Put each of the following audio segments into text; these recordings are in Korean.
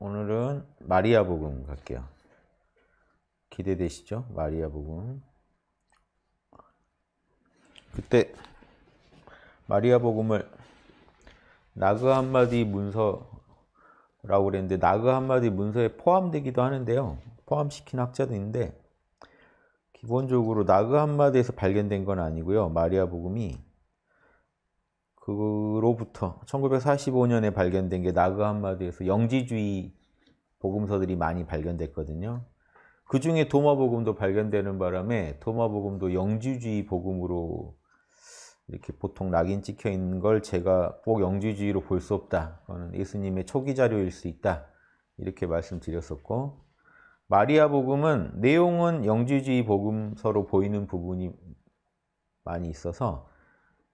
오늘은 마리아 복음 갈게요. 기대되시죠? 마리아 복음. 그때 마리아 복음을 나그 한마디 문서라고 그랬는데 나그 한마디 문서에 포함되기도 하는데요. 포함시킨 학자도 있는데 기본적으로 나그 한마디에서 발견된 건 아니고요. 마리아 복음이 그로부터 1945년에 발견된 게 나그 한마디에서 영지주의 복음서들이 많이 발견됐거든요. 그 중에 도마복음도 발견되는 바람에 도마복음도 영지주의 복음으로 이렇게 보통 낙인 찍혀 있는 걸 제가 꼭 영지주의로 볼 수 없다. 그거는 어, 예수님의 초기 자료일 수 있다. 이렇게 말씀드렸었고 마리아 복음은 내용은 영지주의 복음서로 보이는 부분이 많이 있어서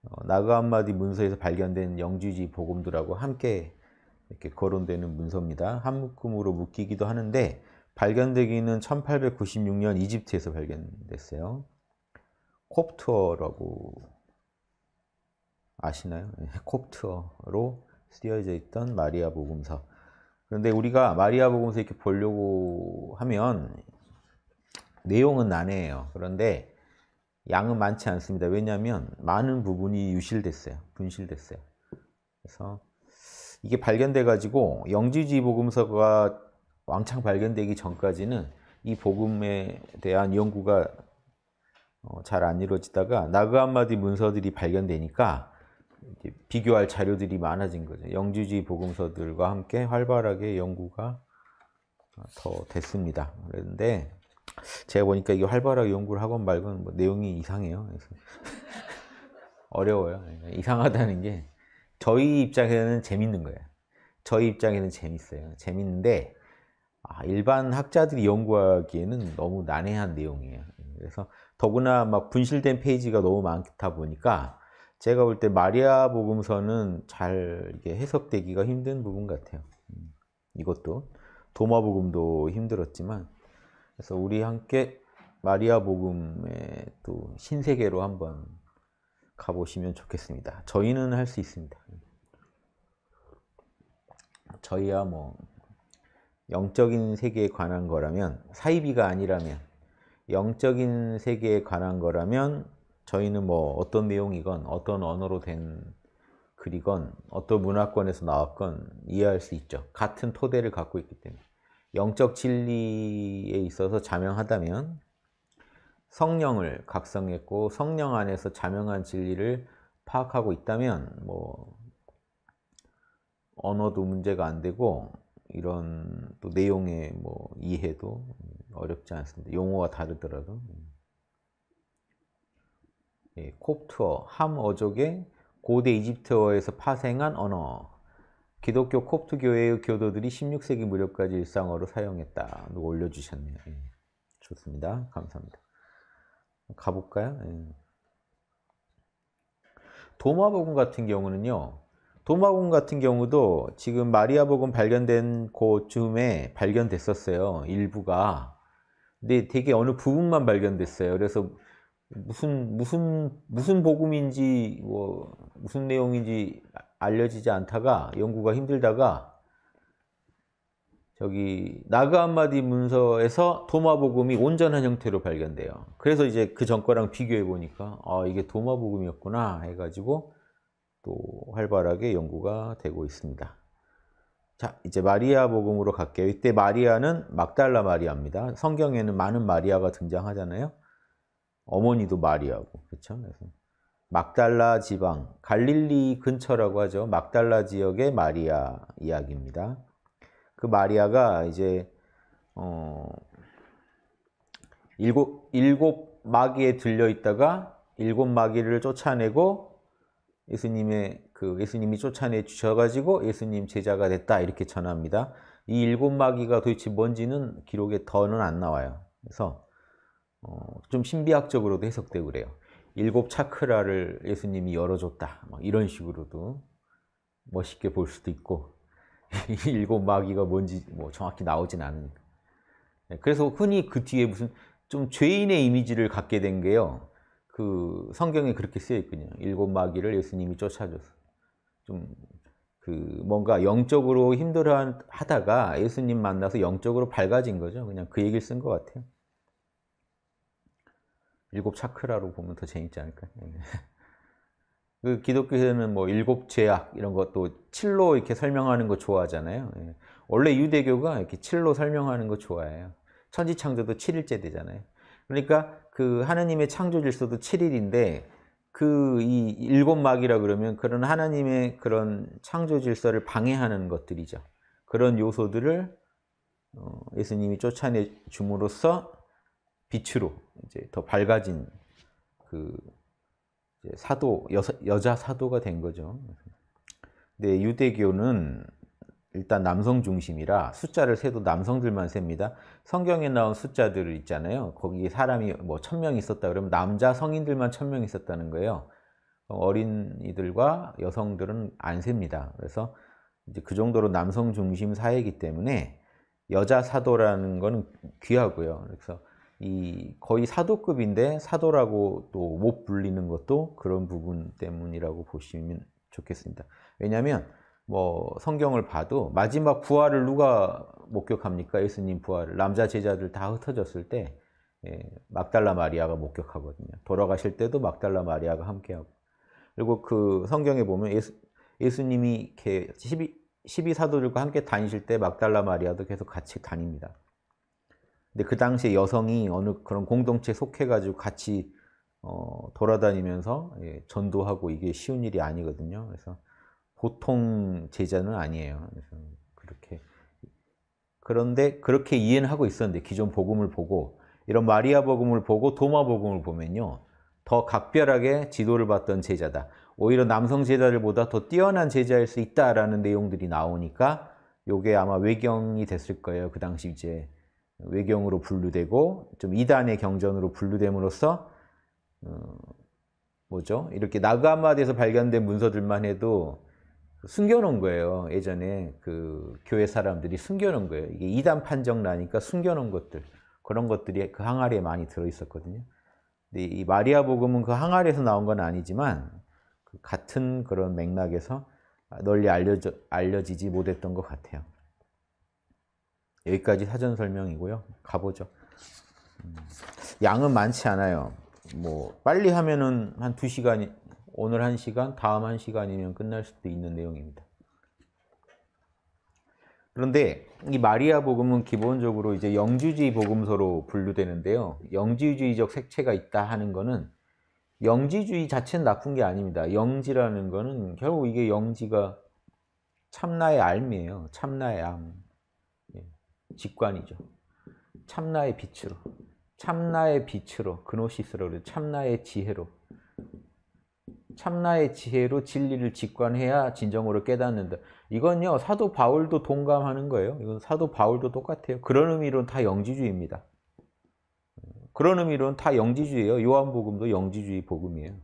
어, 나그 한마디 문서에서 발견된 영주지 복음들하고 함께 이렇게 거론되는 문서입니다. 한 묶음으로 묶이기도 하는데 발견되기는 1896년 이집트에서 발견됐어요. 콥트어라고 아시나요? 예, 콥트어로 쓰여져 있던 마리아 복음서. 그런데 우리가 마리아 복음서 이렇게 보려고 하면 내용은 난해해요. 그런데 양은 많지 않습니다. 왜냐하면 많은 부분이 유실됐어요. 분실됐어요. 그래서 이게 발견돼 가지고 영지주의 복음서가 왕창 발견되기 전까지는 이 복음에 대한 연구가 어, 잘안 이루어지다가 나그한마디 문서들이 발견되니까 비교할 자료들이 많아진 거죠. 영지주의 복음서들과 함께 활발하게 연구가 어, 더 됐습니다. 그런데 제가 보니까 이게 활발하게 연구를 하건 말건 뭐 내용이 이상해요. 그래서 어려워요. 그러니까 이상하다는 게 저희 입장에는 재밌는 거예요. 저희 입장에는 재밌어요. 재밌는데 아, 일반 학자들이 연구하기에는 너무 난해한 내용이에요. 그래서 더구나 막 분실된 페이지가 너무 많다 보니까 제가 볼 때 마리아 복음서는 잘 이게 해석되기가 힘든 부분 같아요. 음, 이것도 도마 복음도 힘들었지만 그래서 우리 함께 마리아 복음의 또 신세계로 한번 가보시면 좋겠습니다. 저희는 할 수 있습니다. 저희야 뭐 영적인 세계에 관한 거라면 사이비가 아니라면 영적인 세계에 관한 거라면 저희는 뭐 어떤 내용이건 어떤 언어로 된 글이건 어떤 문화권에서 나왔건 이해할 수 있죠. 같은 토대를 갖고 있기 때문에. 영적 진리에 있어서 자명하다면 성령을 각성했고 성령 안에서 자명한 진리를 파악하고 있다면 뭐 언어도 문제가 안 되고 이런 또 내용의 뭐 이해도 어렵지 않습니다. 용어가 다르더라도 예, 콥트어 함 어족의 고대 이집트어에서 파생한 언어 기독교 콥트 교회의 교도들이 16세기 무렵까지 일상어로 사용했다. 올려주셨네요. 예. 좋습니다. 감사합니다. 가볼까요? 예. 도마복음 같은 경우는요. 도마복음 같은 경우도 지금 마리아복음 발견된 곳쯤에 발견됐었어요. 일부가. 근데 되게 어느 부분만 발견됐어요. 그래서 무슨 무슨 무슨 복음인지 뭐 무슨 내용인지 알려지지 않다가 연구가 힘들다가 저기 나그 한마디 문서에서 도마복음이 온전한 형태로 발견돼요. 그래서 이제 그전과랑 비교해 보니까 아 이게 도마복음이었구나 해가지고 또 활발하게 연구가 되고 있습니다. 자 이제 마리아 복음으로 갈게요. 이때 마리아는 막달라 마리아입니다. 성경에는 많은 마리아가 등장하잖아요. 어머니도 마리아고 그렇죠? 막달라 지방, 갈릴리 근처라고 하죠. 막달라 지역의 마리아 이야기입니다. 그 마리아가 이제 어 일곱 일곱 마귀에 들려 있다가 일곱 마귀를 쫓아내고 예수님의 그 예수님이 쫓아내 주셔가지고 예수님 제자가 됐다 이렇게 전합니다. 이 일곱 마귀가 도대체 뭔지는 기록에 더는 안 나와요. 그래서 어좀 신비학적으로도 해석되고 그래요. 일곱 차크라를 예수님이 열어줬다. 뭐 이런 식으로도 멋있게 볼 수도 있고 일곱 마귀가 뭔지 뭐 정확히 나오진 않으니까 네, 그래서 흔히 그 뒤에 무슨 좀 죄인의 이미지를 갖게 된 게요. 그 성경에 그렇게 쓰여 있거든요 일곱 마귀를 예수님이 쫓아줘서 좀 그 뭔가 영적으로 힘들어 하다가 예수님 만나서 영적으로 밝아진 거죠. 그냥 그 얘기를 쓴 것 같아요. 일곱 차크라로 보면 더 재밌지 않을까? 네. 그 기독교에는 뭐 일곱 죄악 이런 것도 칠로 이렇게 설명하는 거 좋아하잖아요. 예. 원래 유대교가 이렇게 칠로 설명하는 거 좋아해요. 천지 창조도 7일째 되잖아요. 그러니까 그 하나님의 창조 질서도 7일인데 그 이 일곱 막이라 그러면 그런 하나님의 그런 창조 질서를 방해하는 것들이죠. 그런 요소들을 어, 예수님이 쫓아내 줌으로써 빛으로 이제 더 밝아진 그 사도 여 여자 사도가 된 거죠. 근데 유대교는 일단 남성 중심이라 숫자를 세도 남성들만 셉니다. 성경에 나온 숫자들 있잖아요. 거기 사람이 뭐천명 있었다 그러면 남자 성인들만 천명 있었다는 거예요. 어린이들과 여성들은 안 셉니다. 그래서 이제 그 정도로 남성 중심 사회이기 때문에 여자 사도라는 거는 귀하고요. 그래서 이 거의 사도급인데 사도라고 또 못 불리는 것도 그런 부분 때문이라고 보시면 좋겠습니다. 왜냐하면 뭐 성경을 봐도 마지막 부활을 누가 목격합니까? 예수님 부활을 남자 제자들 다 흩어졌을 때 예, 막달라 마리아가 목격하거든요. 돌아가실 때도 막달라 마리아가 함께하고 그리고 그 성경에 보면 예수, 예수님이 이렇게 12, 12사도들과 함께 다니실 때 막달라 마리아도 계속 같이 다닙니다. 근데 그 당시에 여성이 어느 그런 공동체에 속해가지고 같이 어, 돌아다니면서 예, 전도하고 이게 쉬운 일이 아니거든요. 그래서 보통 제자는 아니에요. 그래서 그렇게 그런데 그렇게 이해는 하고 있었는데 기존 복음을 보고 이런 마리아 복음을 보고 도마 복음을 보면요 더 각별하게 지도를 받던 제자다. 오히려 남성 제자들보다 더 뛰어난 제자일 수 있다라는 내용들이 나오니까 이게 아마 외경이 됐을 거예요. 그 당시 이제 외경으로 분류되고 좀 이단의 경전으로 분류됨으로써 어, 뭐죠? 이렇게 나그아마디에서 발견된 문서들만 해도 숨겨놓은 거예요. 예전에 그 교회 사람들이 숨겨놓은 거예요. 이게 이단 판정 나니까 숨겨놓은 것들 그런 것들이 그 항아리에 많이 들어있었거든요. 근데 이 마리아 복음은 그 항아리에서 나온 건 아니지만 그 같은 그런 맥락에서 널리 알려져, 알려지지 못했던 것 같아요. 여기까지 사전 설명이고요. 가보죠. 음. 양은 많지 않아요. 뭐 빨리 하면은 한 2시간, 오늘 1시간, 다음 1시간이면 끝날 수도 있는 내용입니다. 그런데 이 마리아 복음은 기본적으로 이제 영지주의 복음서로 분류되는데요. 영지주의적 색채가 있다 하는 거는 영지주의 자체는 나쁜 게 아닙니다. 영지라는 거는 결국 이게 영지가 참나의 알미에요. 참나의 암. 직관이죠. 참나의 빛으로, 참나의 빛으로, 그노시스로, 참나의 지혜로, 참나의 지혜로 진리를 직관해야 진정으로 깨닫는다. 이건요, 사도 바울도 동감하는 거예요. 이건 사도 바울도 똑같아요. 그런 의미로는 다 영지주의입니다. 그런 의미로는 다 영지주의예요. 요한복음도 영지주의 복음이에요.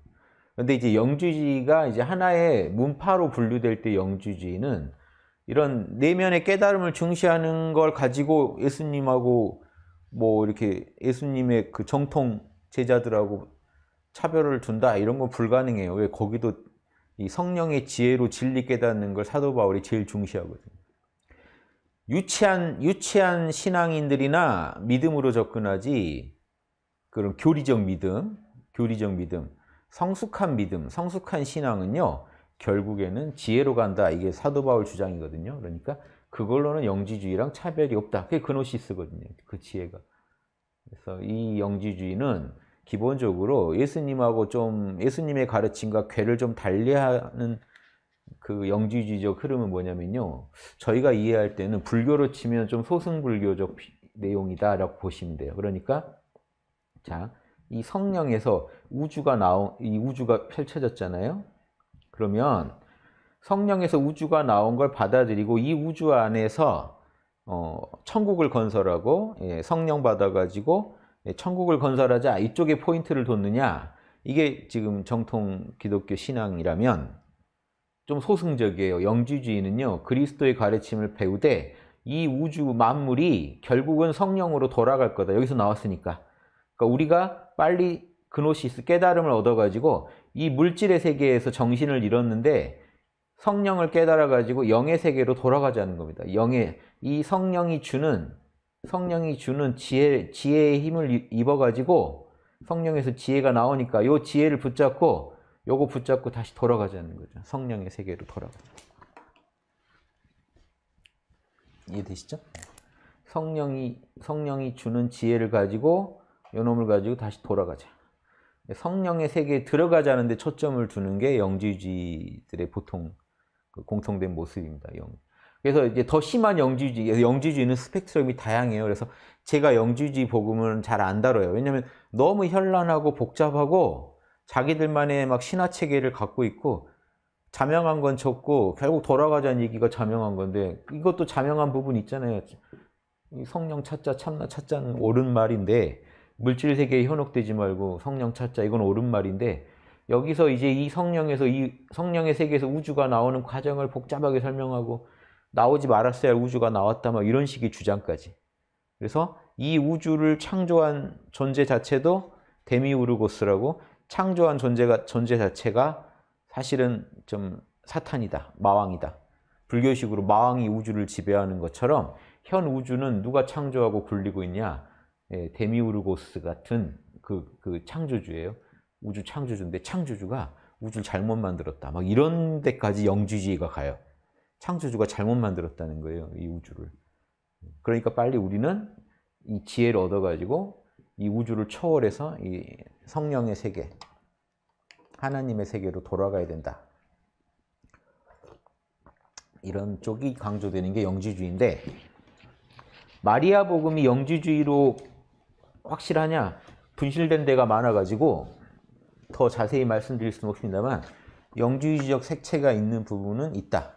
근데 이제 영주주의가 이제 하나의 문파로 분류될 때 영주주의는 이런 내면의 깨달음을 중시하는 걸 가지고 예수님하고 뭐 이렇게 예수님의 그 정통 제자들하고 차별을 둔다 이런 건 불가능해요. 왜 거기도 이 성령의 지혜로 진리 깨닫는 걸 사도 바울이 제일 중시하거든요. 유치한 유치한 신앙인들이나 믿음으로 접근하지 그런 교리적 믿음, 교리적 믿음, 성숙한 믿음, 성숙한 신앙은요. 결국에는 지혜로 간다. 이게 사도 바울 주장이거든요. 그러니까 그걸로는 영지주의랑 차별이 없다. 그게 그노시스거든요. 그 지혜가. 그래서 이 영지주의는 기본적으로 예수님하고 좀 예수님의 가르침과 괴를좀 달리하는 그 영지주의적 흐름은 뭐냐면요. 저희가 이해할 때는 불교로 치면 좀 소승불교적 내용이다라고 보시면 돼요. 그러니까 자, 이 성령에서 우주가 나온 이 우주가 펼쳐졌잖아요. 그러면 성령에서 우주가 나온 걸 받아들이고 이 우주 안에서 어, 천국을 건설하고 예, 성령 받아가지고 예, 천국을 건설하자 이쪽에 포인트를 뒀느냐 이게 지금 정통 기독교 신앙이라면 좀 소승적이에요. 영주주의는요. 그리스도의 가르침을 배우되 이 우주 만물이 결국은 성령으로 돌아갈 거다. 여기서 나왔으니까. 그러니까 우리가 빨리 그노시스 깨달음을 얻어가지고 이 물질의 세계에서 정신을 잃었는데 성령을 깨달아가지고 영의 세계로 돌아가자는 겁니다. 영의 이 성령이 주는 성령이 주는 지혜 지혜의 힘을 입어가지고 성령에서 지혜가 나오니까 요 지혜를 붙잡고 요거 붙잡고 다시 돌아가자는 거죠. 성령의 세계로 돌아가자. 이해되시죠? 성령이 성령이 주는 지혜를 가지고 요놈을 가지고 다시 돌아가자. 성령의 세계에 들어가자는데 초점을 두는 게 영지주의들의 보통 그 공통된 모습입니다. 그래서 이제 더 심한 영지주의, 영지주의는 스펙트럼이 다양해요. 그래서 제가 영지주의 복음은 잘 안 다뤄요. 왜냐하면 너무 현란하고 복잡하고 자기들만의 막 신화 체계를 갖고 있고 자명한 건 적고 결국 돌아가자는 얘기가 자명한 건데 이것도 자명한 부분 있잖아요. 성령 찾자 참나 찾자는 옳은 말인데 물질 세계에 현혹되지 말고 성령 찾자 이건 옳은 말인데 여기서 이제 이 성령에서 이 성령의 세계에서 우주가 나오는 과정을 복잡하게 설명하고 나오지 말았어야 할 우주가 나왔다 막 이런 식의 주장까지. 그래서 이 우주를 창조한 존재 자체도 데미우르고스라고 창조한 존재가 존재 자체가 사실은 좀 사탄이다. 마왕이다. 불교식으로 마왕이 우주를 지배하는 것처럼 현 우주는 누가 창조하고 굴리고 있냐? 예, 데미우르고스 같은 그, 그 창조주예요. 우주 창조주인데 창조주가 우주를 잘못 만들었다. 막 이런 데까지 영지주의가 가요. 창조주가 잘못 만들었다는 거예요. 이 우주를. 그러니까 빨리 우리는 이 지혜를 얻어가지고 이 우주를 초월해서 이 성령의 세계, 하나님의 세계로 돌아가야 된다. 이런 쪽이 강조되는 게 영지주의인데 마리아 복음이 영지주의로 확실하냐? 분실된 데가 많아가지고 더 자세히 말씀드릴 수는 없습니다만 영주의지적 색채가 있는 부분은 있다.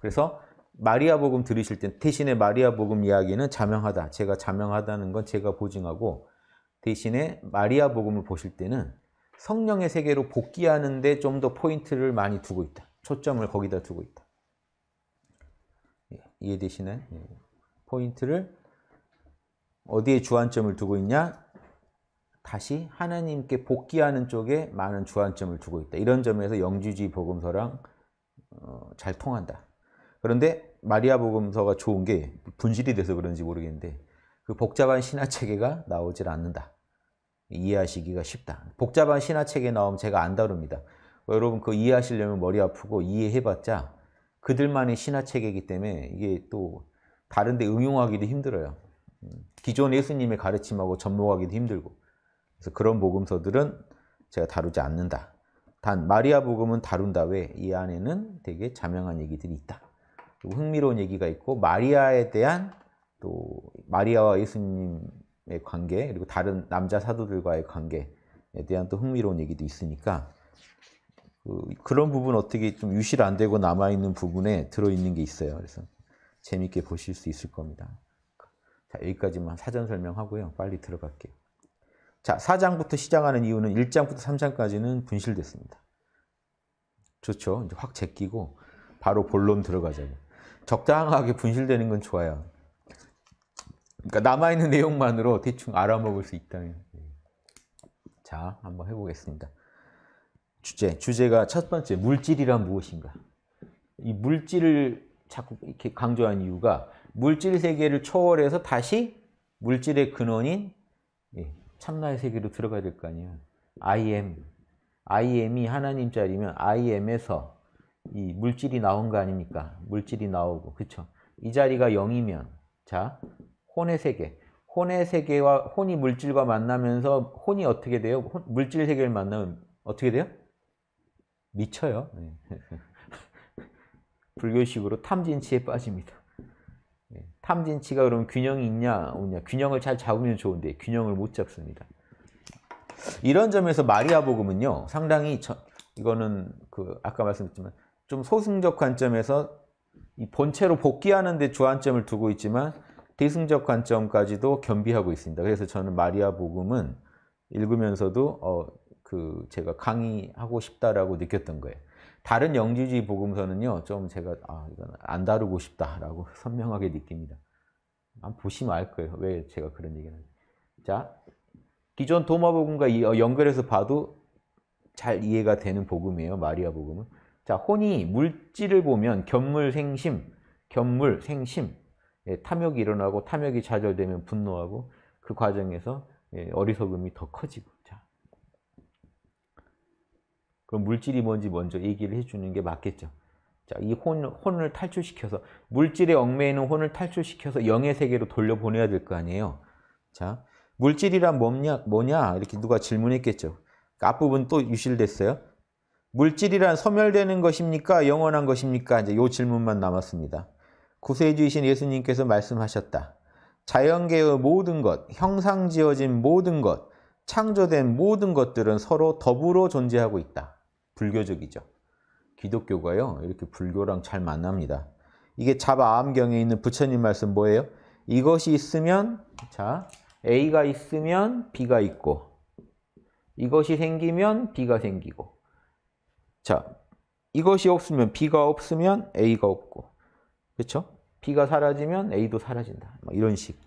그래서 마리아 복음 들으실 때 대신에 마리아 복음 이야기는 자명하다. 제가 자명하다는 건 제가 보증하고 대신에 마리아 복음을 보실 때는 성령의 세계로 복귀하는데 좀 더 포인트를 많이 두고 있다. 초점을 거기다 두고 있다. 예, 이해되시나요? 예. 포인트를 어디에 주안점을 두고 있냐? 다시 하나님께 복귀하는 쪽에 많은 주안점을 두고 있다. 이런 점에서 영주주의 복음서랑 어, 잘 통한다. 그런데 마리아 복음서가 좋은 게 분실이 돼서 그런지 모르겠는데 그 복잡한 신화 체계가 나오질 않는다. 이해하시기가 쉽다. 복잡한 신화 체계 나오면 제가 안 다룹니다. 여러분 그 이해하시려면 머리 아프고 이해해봤자 그들만의 신화 체계이기 때문에 이게 또 다른데 응용하기도 힘들어요. 음. 기존 예수님의 가르침하고 접목하기도 힘들고 그래서 그런 복음서들은 제가 다루지 않는다. 단 마리아 복음은 다룬다 왜? 이 안에는 되게 자명한 얘기들이 있다. 흥미로운 얘기가 있고 마리아에 대한 또 마리아와 예수님의 관계 그리고 다른 남자 사도들과의 관계에 대한 또 흥미로운 얘기도 있으니까 그, 그런 부분 어떻게 좀 유실 안 되고 남아 있는 부분에 들어 있는 게 있어요. 그래서 재밌게 보실 수 있을 겁니다. 자, 여기까지만 사전 설명하고요. 빨리 들어갈게요. 자, 4장부터 시작하는 이유는 1장부터 3장까지는 분실됐습니다. 좋죠. 이제 확 제끼고 바로 본론 들어가자고. 적당하게 분실되는 건 좋아요. 그러니까 남아있는 내용만으로 대충 알아먹을 수 있다면. 자, 한번 해보겠습니다. 주제, 주제가 첫 번째, 물질이란 무엇인가? 이 물질을 자꾸 이렇게 강조한 이유가 물질 세계를 초월해서 다시 물질의 근원인 예, 참나의 세계로 들어가야 될 거 아니에요. I am. I am이 하나님 자리면 I am에서 이 물질이 나온 거 아닙니까? 물질이 나오고. 그쵸? 이 자리가 0이면 자, 혼의 세계. 혼의 세계와 혼이 물질과 만나면서 혼이 어떻게 돼요? 혼, 물질 세계를 만나면 어떻게 돼요? 미쳐요. 네. 불교식으로 탐진치에 빠집니다. 탐진치가 그럼 균형이 있냐 없냐 균형을 잘 잡으면 좋은데 균형을 못 잡습니다. 이런 점에서 마리아 복음은요 상당히 저, 이거는 그 아까 말씀드렸지만 좀 소승적 관점에서 이 본체로 복귀하는 데 주안점을 두고 있지만 대승적 관점까지도 겸비하고 있습니다. 그래서 저는 마리아 복음은 읽으면서도 어, 그 제가 강의하고 싶다라고 느꼈던 거예요. 다른 영지주의 복음서는요, 좀 제가, 아, 이건 안 다루고 싶다라고 선명하게 느낍니다. 한 아, 보시면 알 거예요. 왜 제가 그런 얘기를 자, 기존 도마 복음과 어, 연결해서 봐도 잘 이해가 되는 복음이에요. 마리아 복음은. 자, 혼이 물질을 보면 견물 생심, 견물 생심, 예, 탐욕이 일어나고 탐욕이 좌절되면 분노하고 그 과정에서 예, 어리석음이 더 커지고 그럼 물질이 뭔지 먼저 얘기를 해주는 게 맞겠죠. 자, 이 혼, 혼을 탈출시켜서 물질의 얽매이는 혼을 탈출시켜서 영의 세계로 돌려보내야 될 거 아니에요. 자, 물질이란 뭐냐, 뭐냐 이렇게 누가 질문했겠죠. 그러니까 앞부분 또 유실됐어요. 물질이란 소멸되는 것입니까? 영원한 것입니까? 이제 요 질문만 남았습니다. 구세주이신 예수님께서 말씀하셨다. 자연계의 모든 것, 형상 지어진 모든 것, 창조된 모든 것들은 서로 더불어 존재하고 있다. 불교적이죠. 기독교가요. 이렇게 불교랑 잘 만납니다. 이게 자바암경에 있는 부처님 말씀 뭐예요? 이것이 있으면 자 A가 있으면 B가 있고 이것이 생기면 B가 생기고 자 이것이 없으면 B가 없으면 A가 없고 그렇죠? B가 사라지면 A도 사라진다. 뭐 이런 식.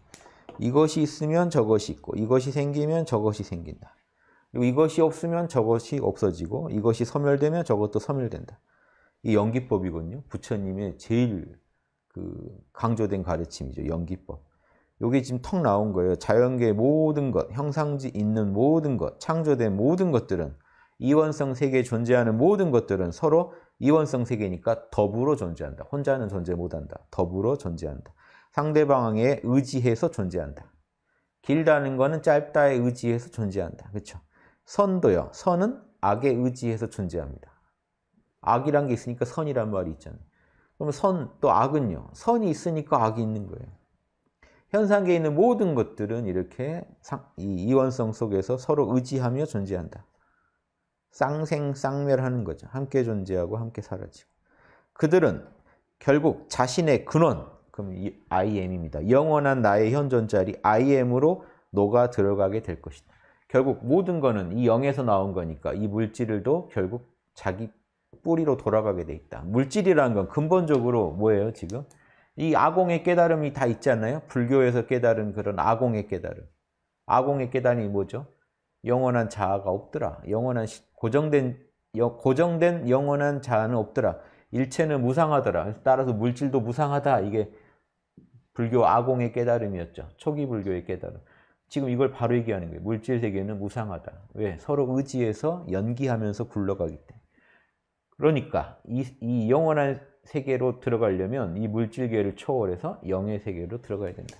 이것이 있으면 저것이 있고 이것이 생기면 저것이 생긴다. 그리고 이것이 없으면 저것이 없어지고 이것이 소멸되면 저것도 소멸된다. 이 연기법이군요. 부처님의 제일 그 강조된 가르침이죠. 연기법. 여기 지금 턱 나온 거예요. 자연계의 모든 것, 형상지 있는 모든 것, 창조된 모든 것들은 이원성 세계에 존재하는 모든 것들은 서로 이원성 세계니까 더불어 존재한다. 혼자는 존재 못한다. 더불어 존재한다. 상대방에 의지해서 존재한다. 길다는 거는 짧다에 의지해서 존재한다. 그렇죠? 선도요. 선은 악에 의지해서 존재합니다. 악이란 게 있으니까 선이란 말이 있잖아요. 그러면 선, 또 악은요. 선이 있으니까 악이 있는 거예요. 현상계에 있는 모든 것들은 이렇게 이원성 속에서 서로 의지하며 존재한다. 쌍생, 쌍멸하는 거죠. 함께 존재하고 함께 사라지고. 그들은 결국 자신의 근원, 그럼 I am입니다. 영원한 나의 현존 자리 I am으로 녹아 들어가게 될 것이다. 결국 모든 거는 이 영에서 나온 거니까 이 물질도 결국 자기 뿌리로 돌아가게 돼 있다. 물질이라는 건 근본적으로 뭐예요 지금? 이 아공의 깨달음이 다 있잖아요. 불교에서 깨달은 그런 아공의 깨달음. 아공의 깨달음이 뭐죠? 영원한 자아가 없더라. 영원한 고정된 고정된 영원한 자아는 없더라. 일체는 무상하더라. 따라서 물질도 무상하다. 이게 불교 아공의 깨달음이었죠. 초기 불교의 깨달음. 지금 이걸 바로 얘기하는 거예요. 물질 세계는 무상하다. 왜? 서로 의지해서 연기하면서 굴러가기 때문에. 그러니까 이, 이 영원한 세계로 들어가려면 이 물질계를 초월해서 영의 세계로 들어가야 된다.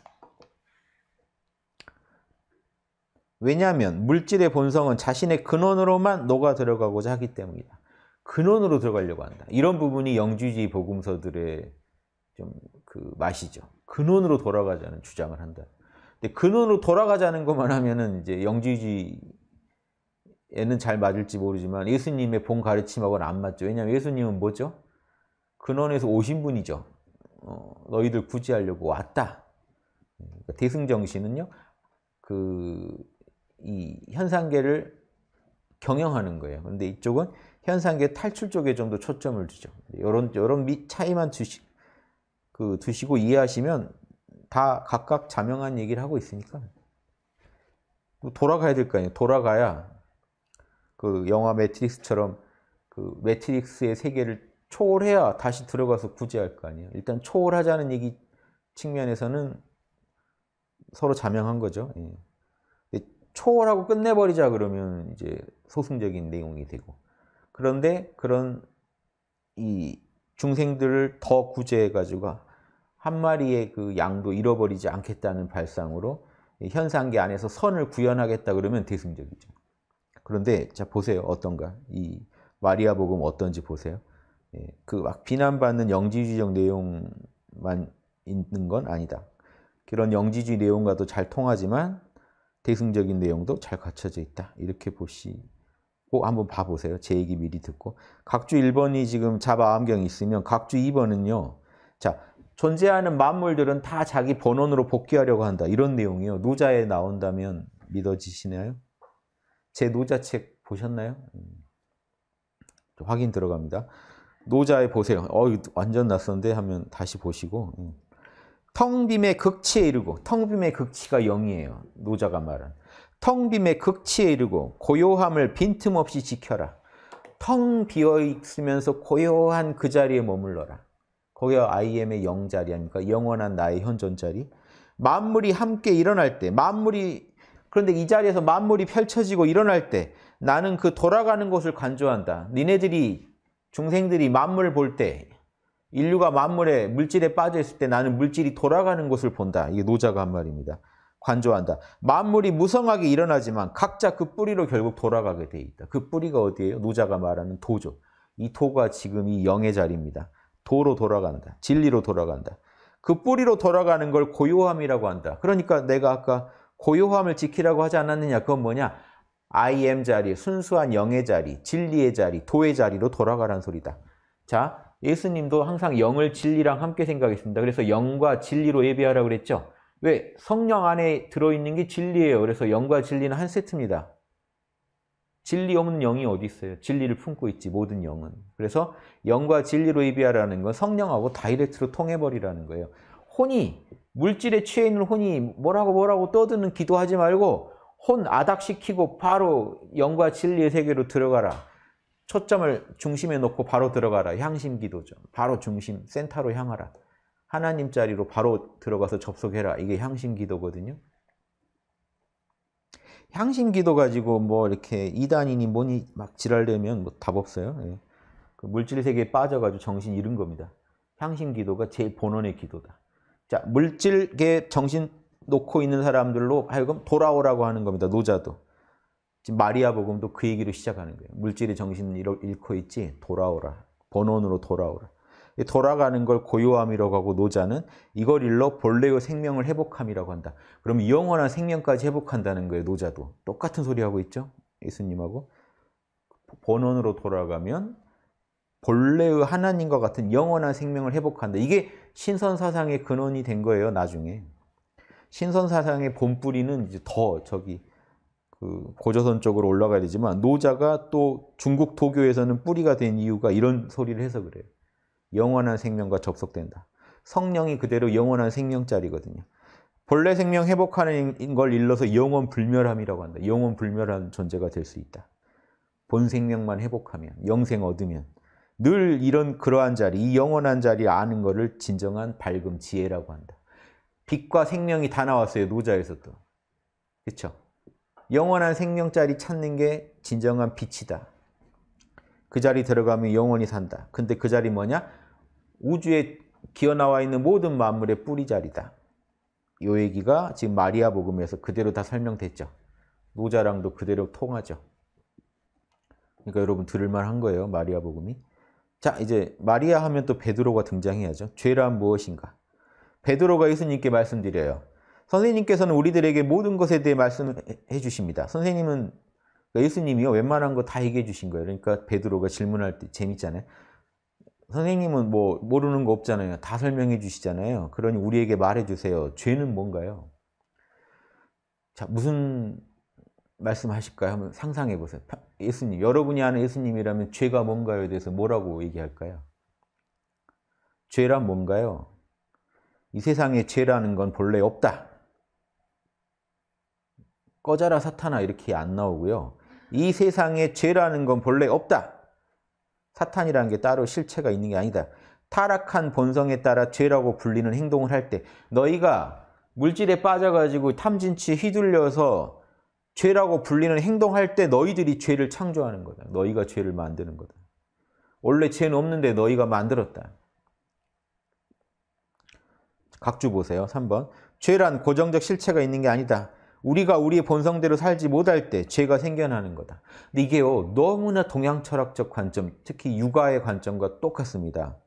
왜냐하면 물질의 본성은 자신의 근원으로만 녹아 들어가고자 하기 때문이다. 근원으로 들어가려고 한다. 이런 부분이 영주주의 복서들의좀 그 맛이죠. 근원으로 돌아가자는 주장을 한다. 근데 근원으로 그 돌아가자는 것만 하면은 이제 영지주의에는 잘 맞을지 모르지만 예수님의 본 가르침하고는 안 맞죠. 왜냐하면 예수님은 뭐죠? 근원에서 그 오신 분이죠. 어, 너희들 구제하려고 왔다. 그러니까 대승정신은요, 그, 이 현상계를 경영하는 거예요. 근데 이쪽은 현상계 탈출 쪽에 좀 더 초점을 두죠. 이런, 이런 차이만 두시, 그, 두시고 이해하시면 다 각각 자명한 얘기를 하고 있으니까 뭐 돌아가야 될 거 아니에요. 돌아가야 그 영화 매트릭스처럼 그 매트릭스의 세계를 초월해야 다시 들어가서 구제할 거 아니에요. 일단 초월하자는 얘기 측면에서는 서로 자명한 거죠. 예. 초월하고 끝내버리자 그러면 이제 소승적인 내용이 되고 그런데 그런 이 중생들을 더 구제해가지고 한 마리의 그 양도 잃어버리지 않겠다는 발상으로 현상계 안에서 선을 구현하겠다 그러면 대승적이죠. 그런데 자 보세요 어떤가 이 마리아 복음 어떤지 보세요. 예, 그막 비난받는 영지주의적 내용만 있는 건 아니다. 그런 영지주의 내용과도 잘 통하지만 대승적인 내용도 잘 갖춰져 있다. 이렇게 보시고 한번 봐보세요. 제 얘기 미리 듣고 각주 1번이 지금 자바 암경이 있으면 각주 2번은요. 자 존재하는 만물들은 다 자기 본원으로 복귀하려고 한다. 이런 내용이요. 노자에 나온다면 믿어지시나요? 제 노자책 보셨나요? 음. 확인 들어갑니다. 노자에 보세요. 어, 완전 낯선데 하면 다시 보시고 음. 텅빔의 극치에 이르고 텅빔의 극치가 0이에요. 노자가 말한. 텅빔의 극치에 이르고 고요함을 빈틈없이 지켜라. 텅 비어 있으면서 고요한 그 자리에 머물러라. 거기 가 IM의 영 자리 아닙니까? 영원한 나의 현존 자리. 만물이 함께 일어날 때, 만물이 그런데 이 자리에서 만물이 펼쳐지고 일어날 때 나는 그 돌아가는 것을 간조한다. 니네들이 중생들이 만물을 볼 때 인류가 만물의 물질에 빠져 있을 때 나는 물질이 돌아가는 것을 본다. 이게 노자가 한 말입니다. 관조한다. 만물이 무성하게 일어나지만 각자 그 뿌리로 결국 돌아가게 돼 있다. 그 뿌리가 어디예요? 노자가 말하는 도죠. 이도가 지금 이 영의 자리입니다. 도로 돌아간다. 진리로 돌아간다. 그 뿌리로 돌아가는 걸 고요함이라고 한다. 그러니까 내가 아까 고요함을 지키라고 하지 않았느냐? 그건 뭐냐? I am 자리, 순수한 영의 자리, 진리의 자리, 도의 자리로 돌아가란 소리다. 자, 예수님도 항상 영을 진리랑 함께 생각했습니다. 그래서 영과 진리로 예배하라고 그랬죠. 왜? 성령 안에 들어있는 게 진리예요. 그래서 영과 진리는 한 세트입니다. 진리 없는 영이 어디 있어요? 진리를 품고 있지 모든 영은. 그래서 영과 진리로 이비하라는 건 성령하고 다이렉트로 통해버리라는 거예요. 혼이 물질에 취해 있는 혼이 뭐라고 뭐라고 떠드는 기도하지 말고 혼 아닥시키고 바로 영과 진리의 세계로 들어가라. 초점을 중심에 놓고 바로 들어가라. 향심 기도죠. 바로 중심, 센터로 향하라. 하나님 자리로 바로 들어가서 접속해라. 이게 향심 기도거든요. 향심 기도 가지고 뭐 이렇게 이단이니 뭐니 막 지랄되면 뭐답 없어요. 예. 그 물질 세계에 빠져가지고 정신 잃은 겁니다. 향심 기도가 제일 본원의 기도다. 자, 물질계 정신 놓고 있는 사람들로 하여금 돌아오라고 하는 겁니다. 노자도. 지금 마리아 복음도 그 얘기로 시작하는 거예요. 물질의 정신 잃고 있지 돌아오라. 본원으로 돌아오라. 돌아가는 걸 고요함이라고 하고 노자는 이걸 일러 본래의 생명을 회복함이라고 한다. 그럼 영원한 생명까지 회복한다는 거예요. 노자도 똑같은 소리 하고 있죠. 예수님하고 본원으로 돌아가면 본래의 하나님과 같은 영원한 생명을 회복한다. 이게 신선 사상의 근원이 된 거예요. 나중에 신선 사상의 본뿌리는 이제 더 저기 그 고조선 쪽으로 올라가야 되지만 노자가 또 중국 도교에서는 뿌리가 된 이유가 이런 소리를 해서 그래요. 영원한 생명과 접속된다. 성령이 그대로 영원한 생명자리거든요 본래 생명 회복하는 걸 일러서 영원 불멸함이라고 한다. 영원 불멸한 존재가 될 수 있다. 본 생명만 회복하면, 영생 얻으면 늘 이런 그러한 자리, 이 영원한 자리 아는 것을 진정한 밝음 지혜라고 한다. 빛과 생명이 다 나왔어요. 노자에서도. 그쵸 영원한 생명자리 찾는 게 진정한 빛이다. 그 자리 들어가면 영원히 산다. 근데 그 자리 뭐냐? 우주에 기어나와 있는 모든 만물의 뿌리자리다. 요 얘기가 지금 마리아 복음에서 그대로 다 설명됐죠. 노자랑도 그대로 통하죠. 그러니까 여러분 들을만한 거예요. 마리아 복음이. 자 이제 마리아 하면 또 베드로가 등장해야죠. 죄란 무엇인가? 베드로가 예수님께 말씀드려요. 선생님께서는 우리들에게 모든 것에 대해 말씀해 주십니다. 선생님은 그러니까 예수님이요 웬만한 거 다 얘기해 주신 거예요. 그러니까 베드로가 질문할 때 재밌잖아요. 선생님은 뭐 모르는 거 없잖아요. 다 설명해 주시잖아요. 그러니 우리에게 말해 주세요. 죄는 뭔가요? 자, 무슨 말씀하실까요? 한번 상상해 보세요. 예수님, 여러분이 아는 예수님이라면 죄가 뭔가요에 대해서 뭐라고 얘기할까요? 죄란 뭔가요? 이 세상에 죄라는 건 본래 없다. 꺼져라 사탄아 이렇게 안 나오고요. 이 세상에 죄라는 건 본래 없다. 사탄이라는 게 따로 실체가 있는 게 아니다. 타락한 본성에 따라 죄라고 불리는 행동을 할 때 너희가 물질에 빠져가지고 탐진치에 휘둘려서 죄라고 불리는 행동할 때 너희들이 죄를 창조하는 거다. 너희가 죄를 만드는 거다. 원래 죄는 없는데 너희가 만들었다. 각주 보세요. 3번. 죄란 고정적 실체가 있는 게 아니다. 우리가 우리의 본성대로 살지 못할 때 죄가 생겨나는 거다. 근데 이게요, 너무나 동양 철학적 관점, 특히 육아의 관점과 똑같습니다.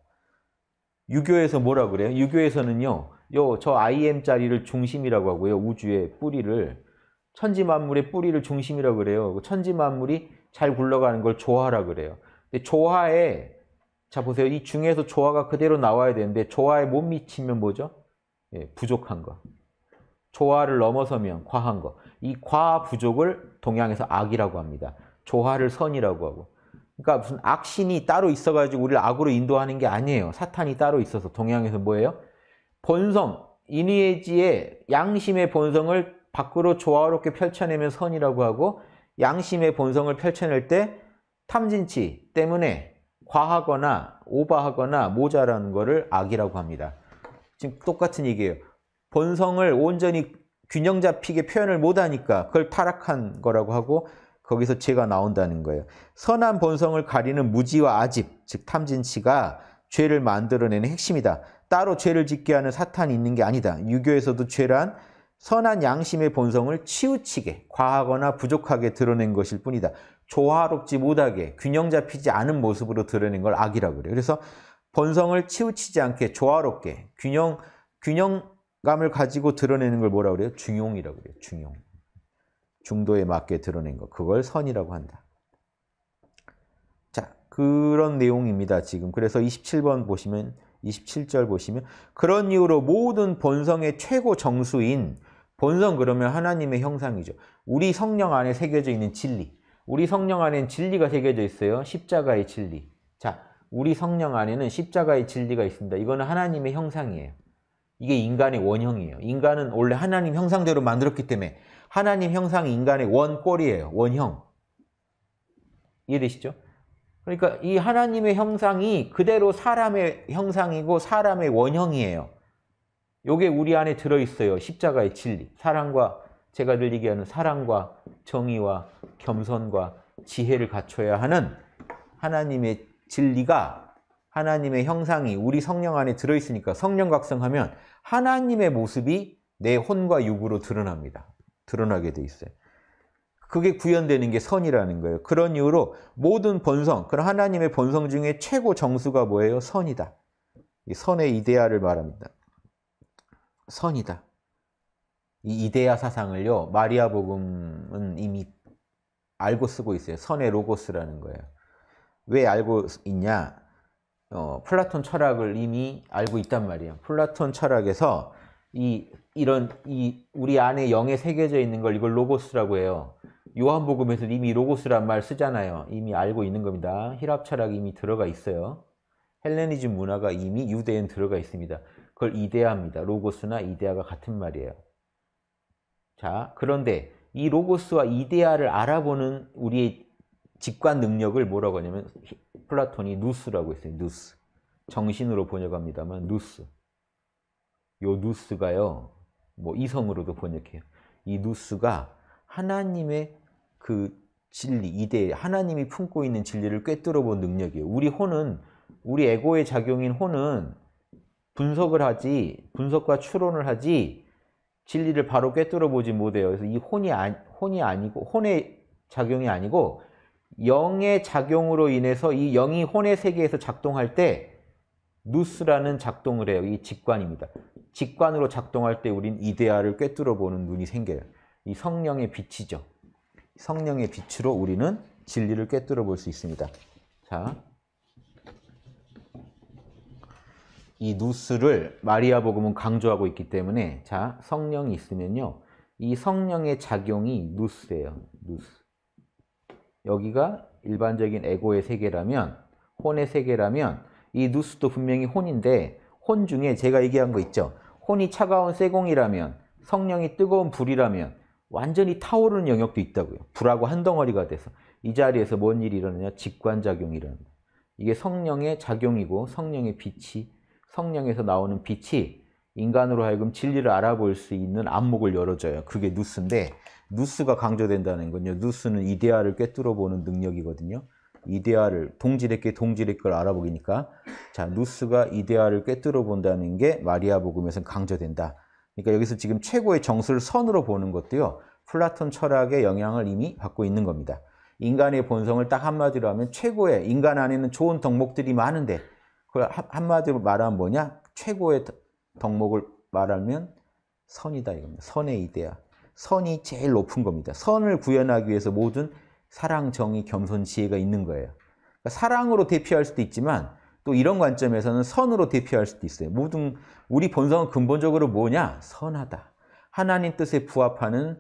유교에서 뭐라 그래요? 유교에서는요, 요, 저 i m 자리를 중심이라고 하고요, 우주의 뿌리를, 천지 만물의 뿌리를 중심이라고 그래요. 그 천지 만물이 잘 굴러가는 걸 조화라 그래요. 근데 조화에, 자, 보세요. 이 중에서 조화가 그대로 나와야 되는데, 조화에 못 미치면 뭐죠? 예, 부족한 거. 조화를 넘어서면 과한 거. 이과 부족을 동양에서 악이라고 합니다. 조화를 선이라고 하고. 그러니까 무슨 악신이 따로 있어가지고 우리를 악으로 인도하는 게 아니에요. 사탄이 따로 있어서 동양에서 뭐예요? 본성, 이니에지의 양심의 본성을 밖으로 조화롭게 펼쳐내면 선이라고 하고 양심의 본성을 펼쳐낼 때 탐진치 때문에 과하거나 오바하거나 모자라는 거를 악이라고 합니다. 지금 똑같은 얘기예요. 본성을 온전히 균형 잡히게 표현을 못하니까 그걸 타락한 거라고 하고 거기서 죄가 나온다는 거예요. 선한 본성을 가리는 무지와 아집, 즉 탐진치가 죄를 만들어내는 핵심이다. 따로 죄를 짓게 하는 사탄이 있는 게 아니다. 유교에서도 죄란 선한 양심의 본성을 치우치게 과하거나 부족하게 드러낸 것일 뿐이다. 조화롭지 못하게 균형 잡히지 않은 모습으로 드러낸 걸 악이라고 그래요. 그래서 본성을 치우치지 않게 조화롭게 균형 균형 감을 가지고 드러내는 걸 뭐라 그래요? 중용이라고 그래요. 중용. 중도에 맞게 드러낸 거. 그걸 선이라고 한다. 자, 그런 내용입니다. 지금. 그래서 27번 보시면 27절 보시면 그런 이유로 모든 본성의 최고 정수인 본성 그러면 하나님의 형상이죠. 우리 성령 안에 새겨져 있는 진리. 우리 성령 안에는 진리가 새겨져 있어요. 십자가의 진리. 자, 우리 성령 안에는 십자가의 진리가 있습니다. 이거는 하나님의 형상이에요. 이게 인간의 원형이에요. 인간은 원래 하나님 형상대로 만들었기 때문에 하나님 형상 인간의 원꼴이에요. 원형. 이해되시죠? 그러니까 이 하나님의 형상이 그대로 사람의 형상이고 사람의 원형이에요. 요게 우리 안에 들어있어요. 십자가의 진리. 사랑과 제가 늘 얘기하는 사랑과 정의와 겸손과 지혜를 갖춰야 하는 하나님의 진리가 하나님의 형상이 우리 성령 안에 들어있으니까 성령 각성하면 하나님의 모습이 내 혼과 육으로 드러납니다. 드러나게 돼 있어요. 그게 구현되는 게 선이라는 거예요. 그런 이유로 모든 본성, 그런 하나님의 본성 중에 최고 정수가 뭐예요? 선이다. 선의 이데아를 말합니다. 선이다. 이 이데아 사상을요, 마리아 복음은 이미 알고 쓰고 있어요. 선의 로고스라는 거예요. 왜 알고 있냐? 어, 플라톤 철학을 이미 알고 있단 말이에요. 플라톤 철학에서 이 이런 이 우리 안에 영에 새겨져 있는 걸 이걸 로고스라고 해요. 요한복음에서 이미 로고스란 말 쓰잖아요. 이미 알고 있는 겁니다. 히랍 철학이 이미 들어가 있어요. 헬레니즘 문화가 이미 유대엔 들어가 있습니다. 그걸 이데아입니다. 로고스나 이데아가 같은 말이에요. 자, 그런데 이 로고스와 이데아를 알아보는 우리의 직관 능력을 뭐라고 하냐면 플라톤이 누스라고 했어요. 누스. 정신으로 번역합니다만 누스. 요 누스가요. 뭐 이성으로도 번역해요. 이 누스가 하나님의 그 진리, 이대, 하나님이 품고 있는 진리를 꿰뚫어 본 능력이에요. 우리 혼은 우리 에고의 작용인 혼은 분석을 하지 분석과 추론을 하지 진리를 바로 꿰뚫어 보지 못해요. 그래서 이 혼이 아 혼이 아니고 혼의 작용이 아니고 영의 작용으로 인해서 이 영이 혼의 세계에서 작동할 때 누스라는 작동을 해요. 이 직관입니다. 직관으로 작동할 때 우린 이데아를 꿰뚫어 보는 눈이 생겨요. 이 성령의 빛이죠. 성령의 빛으로 우리는 진리를 꿰뚫어 볼 수 있습니다. 자, 이 누스를 마리아 복음은 강조하고 있기 때문에 자 성령이 있으면요. 이 성령의 작용이 누스예요. 누스. 여기가 일반적인 에고의 세계라면 혼의 세계라면 이 누스도 분명히 혼인데 혼 중에 제가 얘기한 거 있죠. 혼이 차가운 쇠공이라면 성령이 뜨거운 불이라면 완전히 타오르는 영역도 있다고요. 불하고 한 덩어리가 돼서 이 자리에서 뭔 일이 일어나냐? 직관작용이라는 이게 성령의 작용이고 성령의 빛이 성령에서 나오는 빛이 인간으로 하여금 진리를 알아볼 수 있는 안목을 열어줘요. 그게 누스인데 누스가 강조된다는 건요. 누스는 이데아를 꿰뚫어 보는 능력이거든요. 이데아를 동질의게 동질의 걸 알아보기니까 자 누스가 이데아를 꿰뚫어 본다는 게 마리아 복음에서 강조된다. 그러니까 여기서 지금 최고의 정수를 선으로 보는 것도요. 플라톤 철학의 영향을 이미 받고 있는 겁니다. 인간의 본성을 딱 한마디로 하면 최고의 인간 안에는 좋은 덕목들이 많은데 그걸 한마디로 말하면 뭐냐? 최고의 덕목을 말하면 선이다 이겁니다. 선의 이데아. 선이 제일 높은 겁니다. 선을 구현하기 위해서 모든 사랑, 정의, 겸손, 지혜가 있는 거예요. 그러니까 사랑으로 대표할 수도 있지만 또 이런 관점에서는 선으로 대표할 수도 있어요. 모든 우리 본성은 근본적으로 뭐냐? 선하다. 하나님 뜻에 부합하는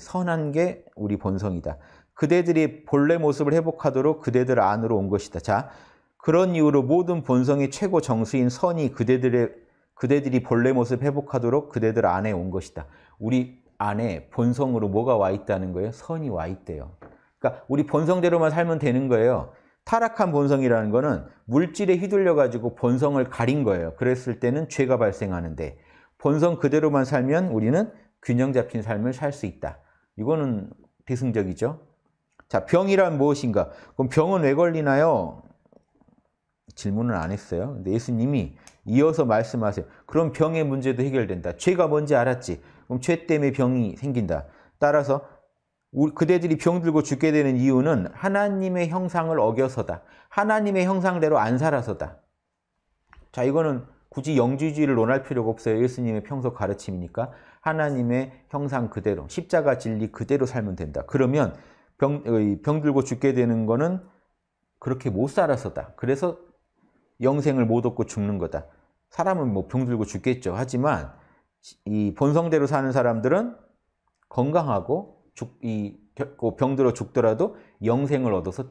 선한 게 우리 본성이다. 그대들이 본래 모습을 회복하도록 그대들 안으로 온 것이다. 자, 그런 이유로 모든 본성의 최고 정수인 선이 그대들의 그대들이 본래 모습 회복하도록 그대들 안에 온 것이다. 우리 안에 본성으로 뭐가 와 있다는 거예요? 선이 와 있대요. 그러니까 우리 본성대로만 살면 되는 거예요. 타락한 본성이라는 거는 물질에 휘둘려 가지고 본성을 가린 거예요. 그랬을 때는 죄가 발생하는데 본성 그대로만 살면 우리는 균형 잡힌 삶을 살 수 있다. 이거는 대승적이죠. 자, 병이란 무엇인가? 그럼 병은 왜 걸리나요? 질문을 안 했어요. 근데 예수님이 이어서 말씀하세요. 그럼 병의 문제도 해결된다. 죄가 뭔지 알았지. 그럼 죄 때문에 병이 생긴다. 따라서 그대들이 병들고 죽게 되는 이유는 하나님의 형상을 어겨서다. 하나님의 형상대로 안 살아서다. 자, 이거는 굳이 영주주의를 논할 필요가 없어요. 예수님의 평소 가르침이니까 하나님의 형상 그대로 십자가 진리 그대로 살면 된다. 그러면 병, 병들고 죽게 되는 거는 그렇게 못 살아서다. 그래서 영생을 못 얻고 죽는 거다. 사람은 뭐 병들고 죽겠죠. 하지만 이 본성대로 사는 사람들은 건강하고 죽, 이 그 병들어 죽더라도 영생을 얻어서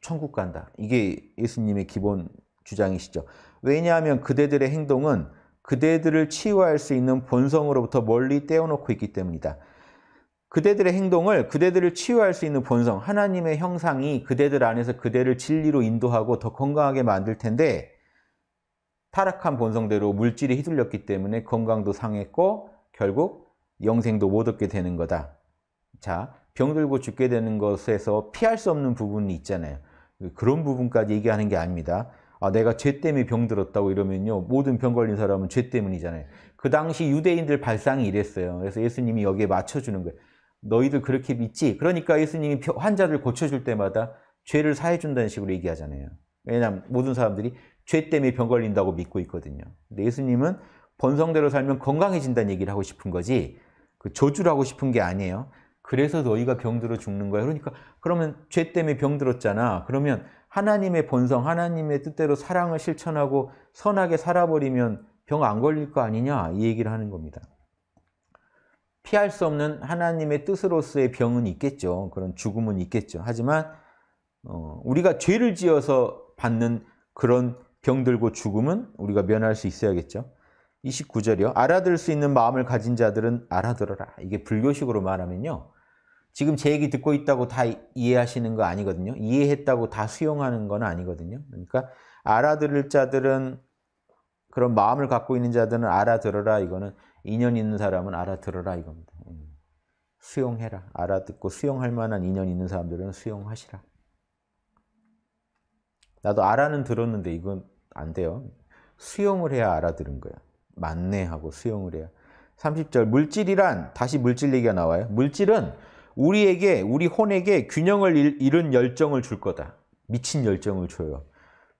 천국 간다. 이게 예수님의 기본 주장이시죠. 왜냐하면 그대들의 행동은 그대들을 치유할 수 있는 본성으로부터 멀리 떼어놓고 있기 때문이다. 그대들의 행동을 그대들을 치유할 수 있는 본성, 하나님의 형상이 그대들 안에서 그대를 진리로 인도하고 더 건강하게 만들 텐데 타락한 본성대로 물질에 휘둘렸기 때문에 건강도 상했고 결국 영생도 못 얻게 되는 거다. 자, 병들고 죽게 되는 것에서 피할 수 없는 부분이 있잖아요. 그런 부분까지 얘기하는 게 아닙니다. 아, 내가 죄 때문에 병들었다고 이러면요. 모든 병 걸린 사람은 죄 때문이잖아요. 그 당시 유대인들 발상이 이랬어요. 그래서 예수님이 여기에 맞춰주는 거예요. 너희들 그렇게 믿지? 그러니까 예수님이 환자를 고쳐줄 때마다 죄를 사해준다는 식으로 얘기하잖아요. 왜냐하면 모든 사람들이 죄 때문에 병 걸린다고 믿고 있거든요. 근데 예수님은 본성대로 살면 건강해진다는 얘기를 하고 싶은 거지 그 저주를 하고 싶은 게 아니에요. 그래서 너희가 병들어 죽는 거야. 그러니까 그러면 죄 때문에 병들었잖아. 그러면 하나님의 본성, 하나님의 뜻대로 사랑을 실천하고 선하게 살아버리면 병 안 걸릴 거 아니냐 이 얘기를 하는 겁니다. 피할 수 없는 하나님의 뜻으로서의 병은 있겠죠. 그런 죽음은 있겠죠. 하지만 어, 우리가 죄를 지어서 받는 그런 병들고 죽음은 우리가 면할 수 있어야겠죠. 29절이요. 알아들 수 있는 마음을 가진 자들은 알아들어라. 이게 불교식으로 말하면요. 지금 제 얘기 듣고 있다고 다 이해하시는 거 아니거든요. 이해했다고 다 수용하는 건 아니거든요. 그러니까 알아들을 자들은 그런 마음을 갖고 있는 자들은 알아들어라 이거는 인연 있는 사람은 알아들어라 이겁니다. 예. 수용해라. 알아듣고 수용할 만한 인연 있는 사람들은 수용하시라. 나도 알아는 들었는데 이건 안 돼요. 수용을 해야 알아들은 거야. 맞네 하고 수용을 해야. 30절 물질이란 다시 물질 얘기가 나와요. 물질은 우리에게 우리 혼에게 균형을 잃은 열정을 줄 거다. 미친 열정을 줘요.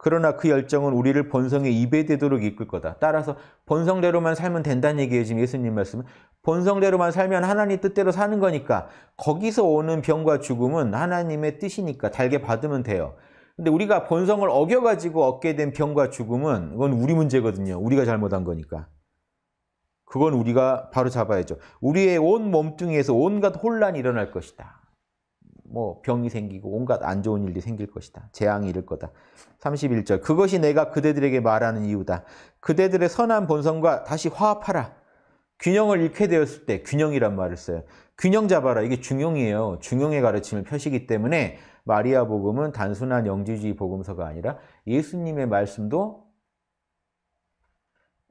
그러나 그 열정은 우리를 본성에 입에되도록 이끌 거다. 따라서 본성대로만 살면 된다는 얘기예요. 지금 예수님 말씀은 본성대로만 살면 하나님 뜻대로 사는 거니까 거기서 오는 병과 죽음은 하나님의 뜻이니까 달게 받으면 돼요. 근데 우리가 본성을 어겨가지고 얻게 된 병과 죽음은 그건 우리 문제거든요. 우리가 잘못한 거니까. 그건 우리가 바로 잡아야죠. 우리의 온 몸뚱이에서 온갖 혼란이 일어날 것이다. 뭐 병이 생기고 온갖 안 좋은 일이 생길 것이다. 재앙이 이를 거다. 31절 그것이 내가 그대들에게 말하는 이유다. 그대들의 선한 본성과 다시 화합하라. 균형을 잃게 되었을 때 균형이란 말을 써요. 균형 잡아라. 이게 중용이에요. 중용의 가르침을 펴시기 때문에 마리아 복음은 단순한 영지주의 복음서가 아니라 예수님의 말씀도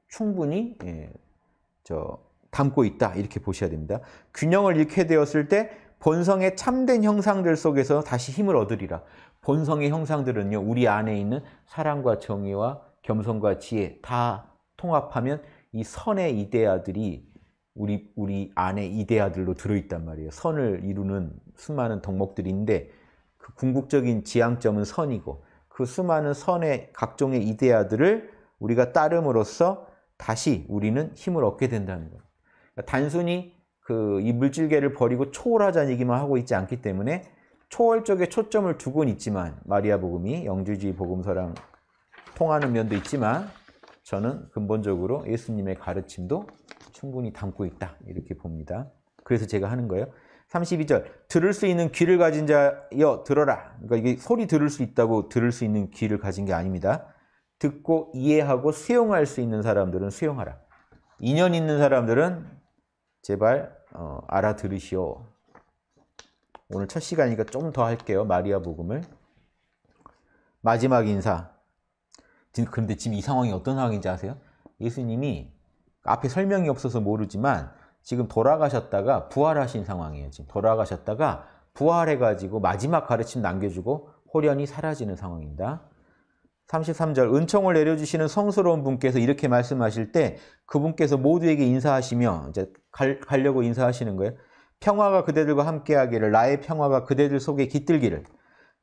충분히 예, 저 담고 있다 이렇게 보셔야 됩니다. 균형을 잃게 되었을 때 본성의 참된 형상들 속에서 다시 힘을 얻으리라. 본성의 형상들은요 우리 안에 있는 사랑과 정의와 겸손과 지혜 다 통합하면 이 선의 이데아들이 우리 우리 안에 이데아들로 들어있단 말이에요. 선을 이루는 수많은 덕목들인데 그 궁극적인 지향점은 선이고 그 수많은 선의 각종의 이데아들을 우리가 따름으로써 다시 우리는 힘을 얻게 된다는 거예요. 그러니까 단순히 그이 물질계를 버리고 초월하자는 얘기만 하고 있지 않기 때문에 초월 쪽에 초점을 두고는 있지만 마리아 복음이 영주주 복음서랑 통하는 면도 있지만 저는 근본적으로 예수님의 가르침도 충분히 담고 있다 이렇게 봅니다. 그래서 제가 하는 거예요. 32절 들을 수 있는 귀를 가진 자여 들어라. 그러니까 이게 소리 들을 수 있다고 들을 수 있는 귀를 가진 게 아닙니다. 듣고 이해하고 수용할 수 있는 사람들은 수용하라. 인연 있는 사람들은 제발 어, 알아들으시오. 오늘 첫 시간이니까 좀 더 할게요. 마리아 복음을. 마지막 인사. 지금 그런데 지금 이 상황이 어떤 상황인지 아세요? 예수님이 앞에 설명이 없어서 모르지만 지금 돌아가셨다가 부활하신 상황이에요. 지금 돌아가셨다가 부활해가지고 마지막 가르침 남겨주고 호련이 사라지는 상황입니다. 33절 은총을 내려주시는 성스러운 분께서 이렇게 말씀하실 때 그분께서 모두에게 인사하시며 이제 갈, 가려고 인사하시는 거예요. 평화가 그대들과 함께하기를 나의 평화가 그대들 속에 깃들기를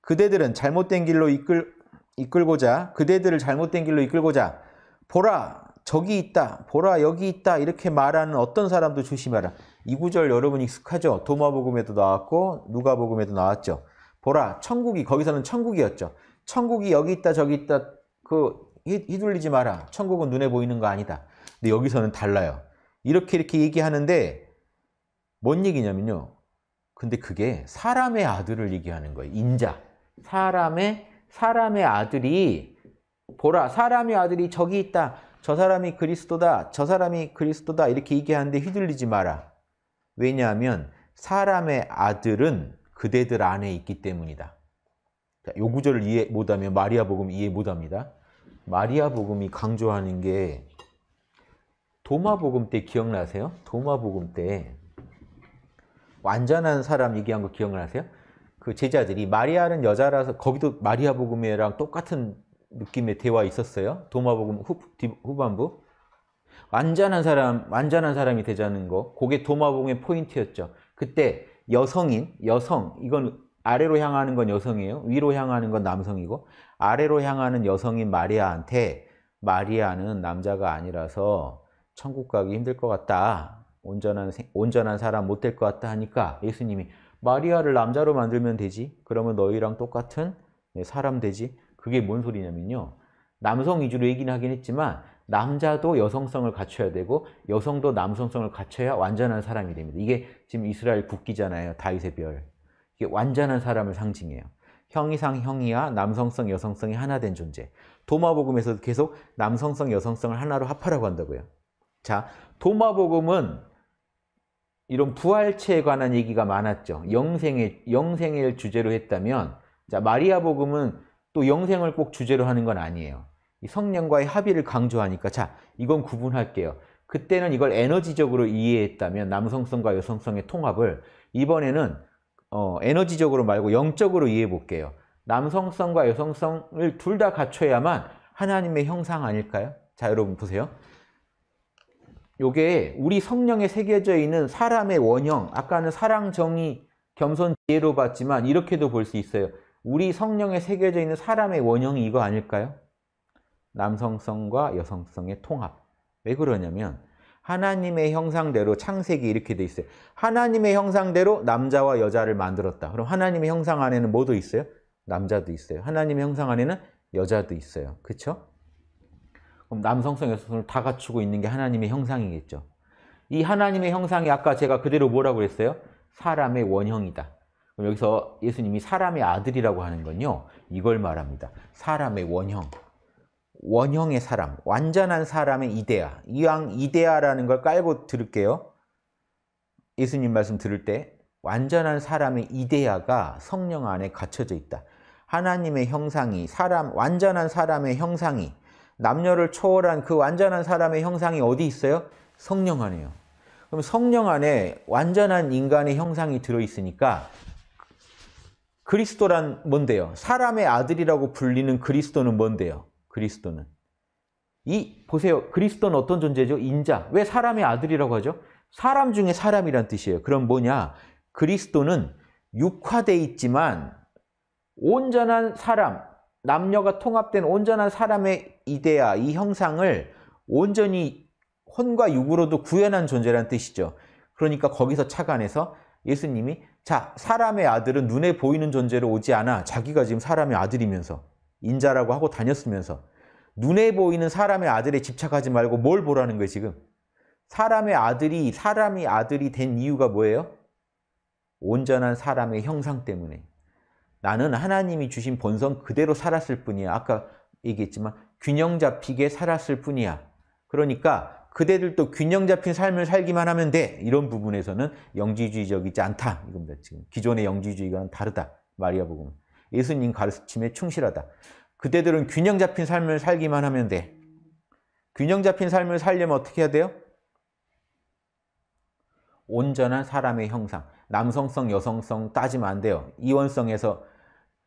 그대들은 잘못된 길로 이끌, 이끌고자 그대들을 잘못된 길로 이끌고자 보라 저기 있다, 보라 여기 있다 이렇게 말하는 어떤 사람도 조심하라. 이 구절 여러분 익숙하죠? 도마복음에도 나왔고 누가복음에도 나왔죠. 보라 천국이 거기서는 천국이었죠. 천국이 여기 있다 저기 있다 그 휘둘리지 마라. 천국은 눈에 보이는 거 아니다. 근데 여기서는 달라요. 이렇게 이렇게 얘기하는데 뭔 얘기냐면요. 근데 그게 사람의 아들을 얘기하는 거예요. 인자. 사람의 사람의 아들이 보라 사람의 아들이 저기 있다. 저 사람이 그리스도다, 저 사람이 그리스도다 이렇게 얘기하는데 휘둘리지 마라. 왜냐하면 사람의 아들은 그대들 안에 있기 때문이다. 요 구절을 이해 못하면 마리아 복음 이해 못합니다. 마리아 복음이 강조하는 게 도마 복음 때 기억나세요? 도마 복음 때 완전한 사람 얘기한 거 기억나세요? 그 제자들이 마리아는 여자라서 거기도 마리아 복음이랑 똑같은 느낌의 대화 있었어요. 도마복음 후, 후반부. 완전한 사람, 완전한 사람이 되자는 거. 그게 도마복음의 포인트였죠. 그때 여성인, 여성, 이건 아래로 향하는 건 여성이에요. 위로 향하는 건 남성이고, 아래로 향하는 여성인 마리아한테 마리아는 남자가 아니라서 천국 가기 힘들 것 같다. 온전한, 온전한 사람 못 될 것 같다 하니까 예수님이 마리아를 남자로 만들면 되지. 그러면 너희랑 똑같은 사람 되지. 그게 뭔 소리냐면요. 남성 위주로 얘기는 하긴 했지만 남자도 여성성을 갖춰야 되고 여성도 남성성을 갖춰야 완전한 사람이 됩니다. 이게 지금 이스라엘 국기잖아요. 다윗의 별. 이게 완전한 사람을 상징해요. 형이상 형이야 남성성 여성성이 하나 된 존재. 도마복음에서도 계속 남성성 여성성을 하나로 합하라고 한다고요. 자, 도마복음은 이런 부활체에 관한 얘기가 많았죠. 영생의 영생을 주제로 했다면 자, 마리아 복음은 또 영생을 꼭 주제로 하는 건 아니에요. 이 성령과의 합의를 강조하니까 자, 이건 구분할게요. 그때는 이걸 에너지적으로 이해했다면 남성성과 여성성의 통합을 이번에는 어, 에너지적으로 말고 영적으로 이해해 볼게요. 남성성과 여성성을 둘 다 갖춰야만 하나님의 형상 아닐까요? 자, 여러분 보세요. 요게 우리 성령에 새겨져 있는 사람의 원형, 아까는 사랑, 정의, 겸손, 지혜로 봤지만 이렇게도 볼 수 있어요. 우리 성령에 새겨져 있는 사람의 원형이 이거 아닐까요? 남성성과 여성성의 통합. 왜 그러냐면 하나님의 형상대로 창세기 이렇게 돼 있어요. 하나님의 형상대로 남자와 여자를 만들었다. 그럼 하나님의 형상 안에는 뭐도 있어요? 남자도 있어요. 하나님의 형상 안에는 여자도 있어요. 그렇죠? 그럼 남성성, 여성성을 다 갖추고 있는 게 하나님의 형상이겠죠. 이 하나님의 형상이 아까 제가 그대로 뭐라고 그랬어요? 사람의 원형이다. 그럼 여기서 예수님이 사람의 아들이라고 하는 건요. 이걸 말합니다. 사람의 원형. 원형의 사람, 완전한 사람의 이데아. 이왕 이데아라는 걸 깔고 들을게요. 예수님 말씀 들을 때 완전한 사람의 이데아가 성령 안에 갇혀져 있다. 하나님의 형상이 사람 완전한 사람의 형상이 남녀를 초월한 그 완전한 사람의 형상이 어디 있어요? 성령 안에요. 그럼 성령 안에 완전한 인간의 형상이 들어 있으니까 그리스도란 뭔데요? 사람의 아들이라고 불리는 그리스도는 뭔데요? 그리스도는. 이, 보세요. 그리스도는 어떤 존재죠? 인자. 왜 사람의 아들이라고 하죠? 사람 중에 사람이란 뜻이에요. 그럼 뭐냐? 그리스도는 육화돼 있지만 온전한 사람, 남녀가 통합된 온전한 사람의 이데아, 이 형상을 온전히 혼과 육으로도 구현한 존재란 뜻이죠. 그러니까 거기서 착안해서 예수님이 자, 사람의 아들은 눈에 보이는 존재로 오지 않아 자기가 지금 사람의 아들이면서 인자라고 하고 다녔으면서 눈에 보이는 사람의 아들에 집착하지 말고 뭘 보라는 거예요, 지금? 사람의 아들이 사람이 아들이 된 이유가 뭐예요? 온전한 사람의 형상 때문에. 나는 하나님이 주신 본성 그대로 살았을 뿐이야. 아까 얘기했지만 균형 잡히게 살았을 뿐이야. 그러니까 그대들도 균형 잡힌 삶을 살기만 하면 돼. 이런 부분에서는 영지주의적이지 않다. 이겁니다. 지금 기존의 영지주의와는 다르다. 마리아 복음. 예수님 가르침에 충실하다. 그대들은 균형 잡힌 삶을 살기만 하면 돼. 균형 잡힌 삶을 살려면 어떻게 해야 돼요? 온전한 사람의 형상. 남성성, 여성성 따지면 안 돼요. 이원성에서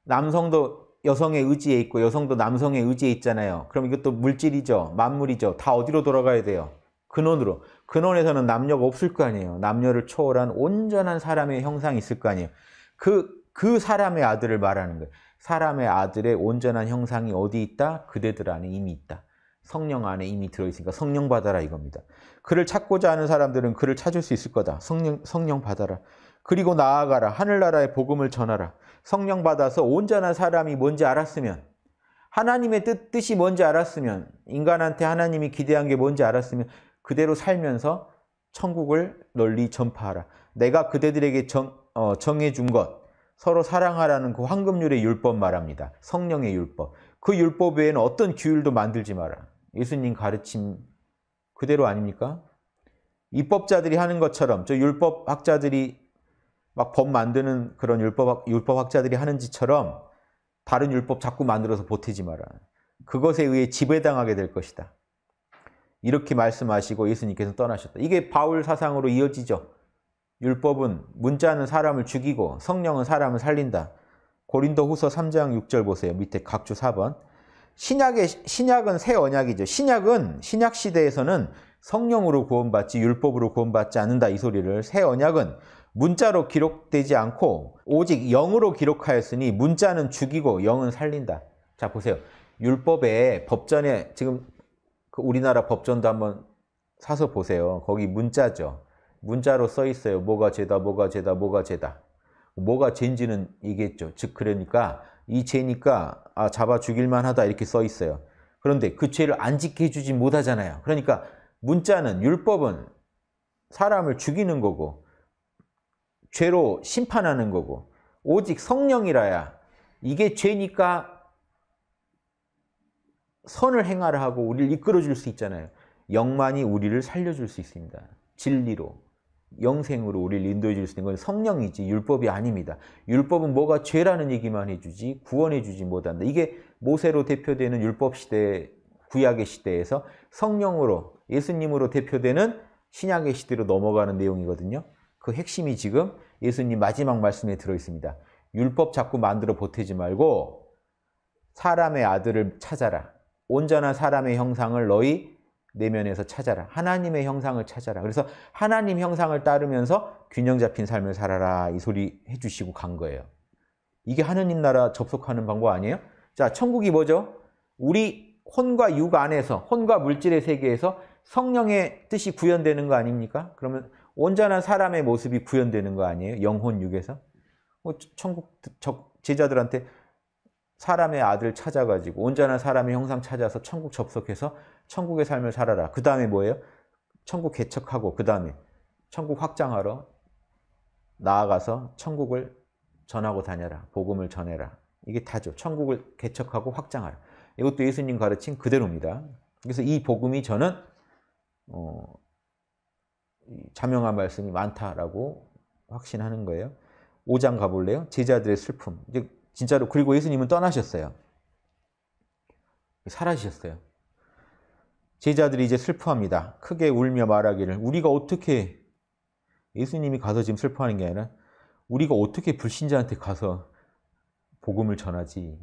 남성도 여성의 의지에 있고 여성도 남성의 의지에 있잖아요. 그럼 이것도 물질이죠. 만물이죠. 다 어디로 돌아가야 돼요? 근원으로 근원에서는 남녀가 없을 거 아니에요 남녀를 초월한 온전한 사람의 형상이 있을 거 아니에요 그그 그 사람의 아들을 말하는 거예요 사람의 아들의 온전한 형상이 어디 있다? 그대들 안에 이미 있다 성령 안에 이미 들어있으니까 성령 받아라 이겁니다 그를 찾고자 하는 사람들은 그를 찾을 수 있을 거다 성령, 성령 받아라 그리고 나아가라 하늘나라의 복음을 전하라 성령 받아서 온전한 사람이 뭔지 알았으면 하나님의 뜻, 뜻이 뭔지 알았으면 인간한테 하나님이 기대한 게 뭔지 알았으면 그대로 살면서 천국을 널리 전파하라. 내가 그대들에게 정, 어, 정해준 것, 서로 사랑하라는 그 황금률의 율법 말합니다. 성령의 율법. 그 율법 외에는 어떤 규율도 만들지 마라. 예수님 가르침 그대로 아닙니까? 입법자들이 하는 것처럼 저 율법학자들이 막 법 만드는 그런 율법, 율법학자들이 하는 지처럼 다른 율법 자꾸 만들어서 보태지 마라. 그것에 의해 지배당하게 될 것이다. 이렇게 말씀하시고 예수님께서 떠나셨다. 이게 바울 사상으로 이어지죠. 율법은 문자는 사람을 죽이고 성령은 사람을 살린다. 고린도 후서 3장 6절 보세요. 밑에 각주 4번. 신약의, 신약은 새 언약이죠. 신약은, 신약 시대에서는 성령으로 구원받지 율법으로 구원받지 않는다. 이 소리를. 새 언약은 문자로 기록되지 않고 오직 영으로 기록하였으니 문자는 죽이고 영은 살린다. 자, 보세요. 율법의 법전에 지금 그 우리나라 법전도 한번 사서 보세요. 거기 문자죠. 문자로 써 있어요. 뭐가 죄다, 뭐가 죄다, 뭐가 죄다. 뭐가 죄인지는 얘기했죠. 즉 그러니까 이 죄니까 아, 잡아 죽일만 하다 이렇게 써 있어요. 그런데 그 죄를 안 지켜주지 못하잖아요. 그러니까 문자는 율법은 사람을 죽이는 거고 죄로 심판하는 거고 오직 성령이라야 이게 죄니까 선을 행하라 하고 우리를 이끌어 줄 수 있잖아요. 영만이 우리를 살려 줄수 있습니다. 진리로 영생으로 우리를 인도해 줄 수 있는 건 성령이지 율법이 아닙니다. 율법은 뭐가 죄라는 얘기만 해주지 구원해 주지 못한다. 이게 모세로 대표되는 율법 시대 구약의 시대에서 성령으로 예수님으로 대표되는 신약의 시대로 넘어가는 내용이거든요. 그 핵심이 지금 예수님 마지막 말씀에 들어 있습니다. 율법 자꾸 만들어 보태지 말고 사람의 아들을 찾아라. 온전한 사람의 형상을 너희 내면에서 찾아라. 하나님의 형상을 찾아라. 그래서 하나님 형상을 따르면서 균형 잡힌 삶을 살아라. 이 소리 해주시고 간 거예요. 이게 하느님 나라 접속하는 방법 아니에요? 자, 천국이 뭐죠? 우리 혼과 육 안에서, 혼과 물질의 세계에서 성령의 뜻이 구현되는 거 아닙니까? 그러면 온전한 사람의 모습이 구현되는 거 아니에요? 영혼 육에서? 어, 천국 제자들한테 사람의 아들 찾아가지고 온전한 사람의 형상 찾아서 천국 접속해서 천국의 삶을 살아라. 그 다음에 뭐예요? 천국 개척하고 그 다음에 천국 확장하러 나아가서 천국을 전하고 다녀라. 복음을 전해라. 이게 다죠. 천국을 개척하고 확장하라. 이것도 예수님 가르친 그대로입니다. 그래서 이 복음이 저는 어, 자명한 말씀이 많다라고 확신하는 거예요. 5장 가볼래요? 제자들의 슬픔. 이제 진짜로 그리고 예수님은 떠나셨어요. 사라지셨어요. 제자들이 이제 슬퍼합니다. 크게 울며 말하기를 우리가 어떻게 예수님이 가서 지금 슬퍼하는 게 아니라 우리가 어떻게 불신자한테 가서 복음을 전하지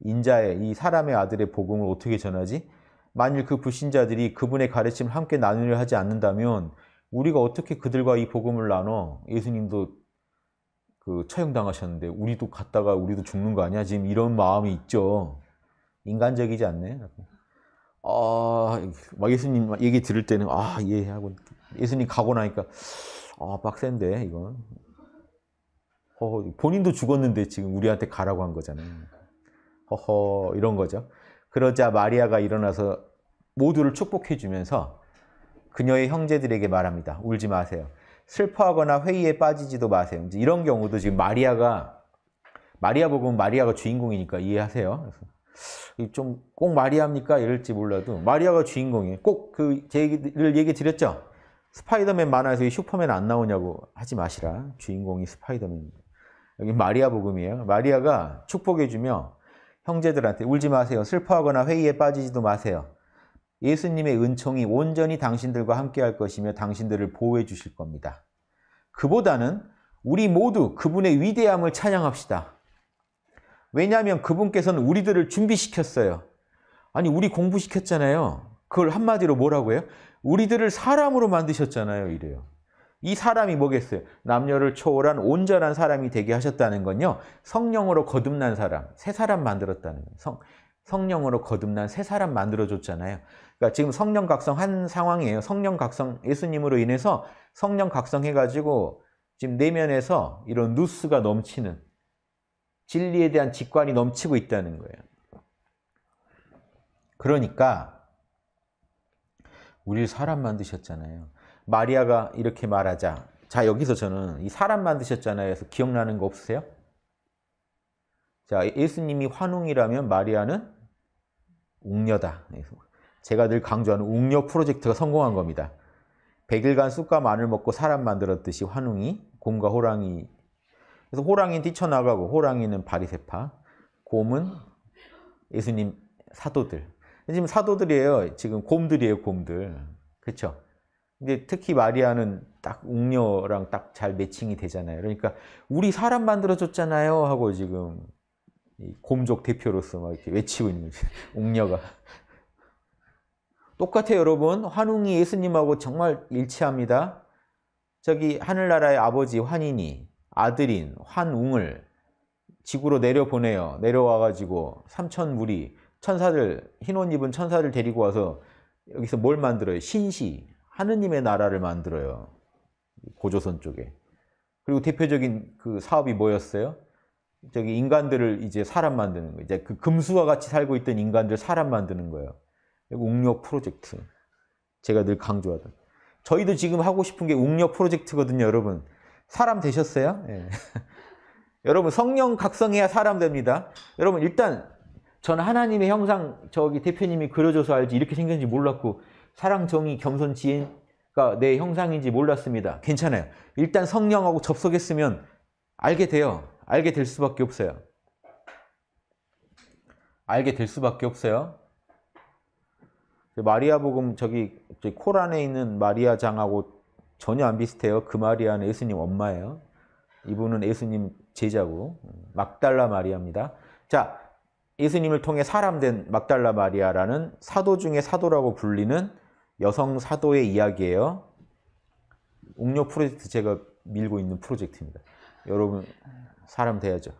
인자의 이 사람의 아들의 복음을 어떻게 전하지? 만일 그 불신자들이 그분의 가르침을 함께 나누려 하지 않는다면 우리가 어떻게 그들과 이 복음을 나눠 예수님도 그 처형당하셨는데 우리도 갔다가 우리도 죽는 거 아니야? 지금 이런 마음이 있죠. 인간적이지 않네. 아, 막 예수님 얘기 들을 때는 아, 예 하고 예수님 가고 나니까 아, 빡센데 이건. 허 본인도 죽었는데 지금 우리한테 가라고 한 거잖아요. 허허 이런 거죠. 그러자 마리아가 일어나서 모두를 축복해 주면서 그녀의 형제들에게 말합니다. 울지 마세요. 슬퍼하거나 회의에 빠지지도 마세요. 이런 경우도 지금 마리아가 마리아 복음 마리아가 주인공이니까 이해하세요. 좀 꼭 마리아입니까? 이럴지 몰라도 마리아가 주인공이에요. 꼭 그 제 얘기를 얘기 드렸죠. 스파이더맨 만화에서 이 슈퍼맨 안 나오냐고 하지 마시라. 주인공이 스파이더맨입니다. 여기 마리아 복음이에요. 마리아가 축복해주며 형제들한테 울지 마세요. 슬퍼하거나 회의에 빠지지도 마세요. 예수님의 은총이 온전히 당신들과 함께 할 것이며 당신들을 보호해 주실 겁니다. 그보다는 우리 모두 그분의 위대함을 찬양합시다. 왜냐하면 그분께서는 우리들을 준비시켰어요. 아니, 우리 공부시켰잖아요. 그걸 한마디로 뭐라고 해요? 우리들을 사람으로 만드셨잖아요. 이래요. 이 사람이 뭐겠어요? 남녀를 초월한 온전한 사람이 되게 하셨다는 건요. 성령으로 거듭난 사람, 새 사람 만들었다는 거예요. 성, 성령으로 거듭난 새 사람 만들어줬잖아요. 그러니까 지금 성령 각성한 상황이에요. 성령 각성, 예수님으로 인해서 성령 각성해가지고 지금 내면에서 이런 누스가 넘치는 진리에 대한 직관이 넘치고 있다는 거예요. 그러니까 우리 사람 만드셨잖아요. 마리아가 이렇게 말하자. 자 여기서 저는 이 사람 만드셨잖아요. 그래서 기억나는 거 없으세요? 자 예수님이 환웅이라면 마리아는 옥녀다. 제가 늘 강조하는 웅녀 프로젝트가 성공한 겁니다. 100일간 쑥과 마늘 먹고 사람 만들었듯이 환웅이, 곰과 호랑이. 그래서 호랑이는 뛰쳐나가고 호랑이는 바리세파, 곰은 예수님 사도들. 지금 사도들이에요. 지금 곰들이에요, 곰들. 그렇죠? 근데 특히 마리아는 딱 웅녀랑 딱 잘 매칭이 되잖아요. 그러니까 우리 사람 만들어 줬잖아요 하고 지금 곰족 대표로서 막 이렇게 외치고 있는 거죠. 웅녀가 똑같아요 여러분. 환웅이 예수님하고 정말 일치합니다. 저기 하늘나라의 아버지 환인이 아들인 환웅을 지구로 내려보내요. 내려와가지고 삼천 무리, 천사들, 흰 옷 입은 천사를 데리고 와서 여기서 뭘 만들어요? 신시, 하느님의 나라를 만들어요. 고조선 쪽에. 그리고 대표적인 그 사업이 뭐였어요? 저기 인간들을 이제 사람 만드는 거 이제 그 금수와 같이 살고 있던 인간들 사람 만드는 거예요. 그리 웅력 프로젝트. 제가 늘강조하던 저희도 지금 하고 싶은 게 웅력 프로젝트거든요, 여러분. 사람 되셨어요? 네. 여러분, 성령 각성해야 사람 됩니다. 여러분, 일단 전 하나님의 형상 저기 대표님이 그려줘서 알지 이렇게 생겼는지 몰랐고 사랑, 정의, 겸손, 지혜가 내 형상인지 몰랐습니다. 괜찮아요. 일단 성령하고 접속했으면 알게 돼요. 알게 될 수밖에 없어요. 알게 될 수밖에 없어요. 그 마리아 복음 저기, 코란에 있는 마리아 장하고 전혀 안 비슷해요. 그 마리아는 예수님 엄마예요. 이분은 예수님 제자고 막달라 마리아입니다. 자, 예수님을 통해 사람된 막달라 마리아라는 사도 중에 사도라고 불리는 여성 사도의 이야기예요. 옥녀 프로젝트 제가 밀고 있는 프로젝트입니다. 여러분 사람 돼야죠.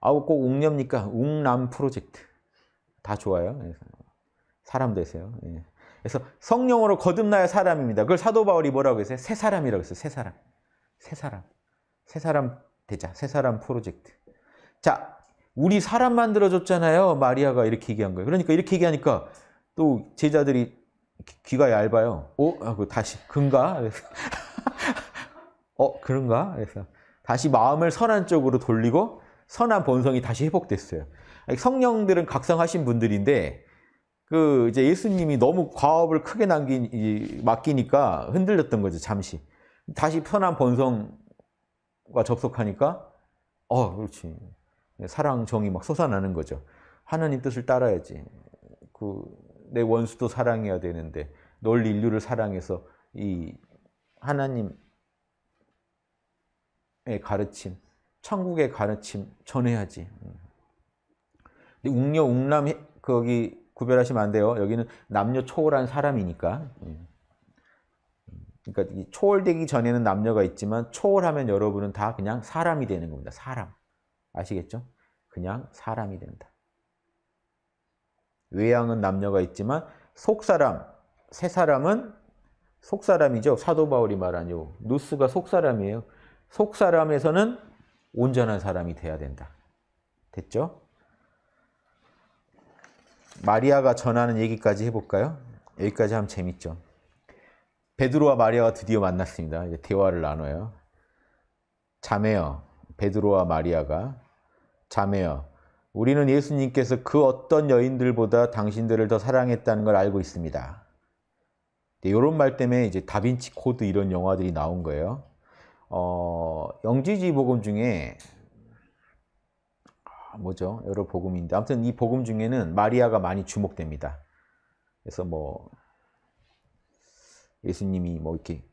아우 꼭 옥녀입니까? 옥남 프로젝트 다 좋아요. 사람 되세요. 예. 그래서 성령으로 거듭나야 사람입니다. 그걸 사도 바울이 뭐라고 했어요? 새 사람이라고 했어요. 새 사람. 새 사람. 새 사람 되자. 새 사람 프로젝트. 자, 우리 사람 만들어줬잖아요. 마리아가 이렇게 얘기한 거예요. 그러니까 이렇게 얘기하니까 또 제자들이 귀가 얇아요. 어? 하고 다시 근가? 그래서 어? 그런가? 그래서 다시 마음을 선한 쪽으로 돌리고 선한 본성이 다시 회복됐어요. 성령들은 각성하신 분들인데 그 이제 예수님이 너무 과업을 크게 남긴 이 맡기니까 흔들렸던 거죠 잠시. 다시 편한 본성과 접속하니까 어 그렇지 사랑 정이 막 솟아나는 거죠. 하나님 뜻을 따라야지. 그내 원수도 사랑해야 되는데 널 인류를 사랑해서 이 하나님의 가르침, 천국의 가르침 전해야지. 음. 근데 웅녀 웅남 거기 구별하시면 안 돼요. 여기는 남녀 초월한 사람이니까. 예. 그러니까 초월되기 전에는 남녀가 있지만 초월하면 여러분은 다 그냥 사람이 되는 겁니다. 사람. 아시겠죠? 그냥 사람이 된다. 외양은 남녀가 있지만 속사람, 새 사람은 속사람이죠. 사도 바울이 말한 요 누스가 속사람이에요. 속사람에서는 온전한 사람이 돼야 된다. 됐죠? 마리아가 전하는 얘기까지 해볼까요? 여기까지 하면 재밌죠. 베드로와 마리아가 드디어 만났습니다. 이제 대화를 나눠요. 자매여, 베드로와 마리아가 자매여, 우리는 예수님께서 그 어떤 여인들보다 당신들을 더 사랑했다는 걸 알고 있습니다. 이런 네, 말 때문에 이제 다빈치 코드 이런 영화들이 나온 거예요. 어, 영지지 복음 중에 뭐죠? 여러 복음인데 아무튼 이 복음 중에는 마리아가 많이 주목됩니다. 그래서 뭐 예수님이 뭐 이렇게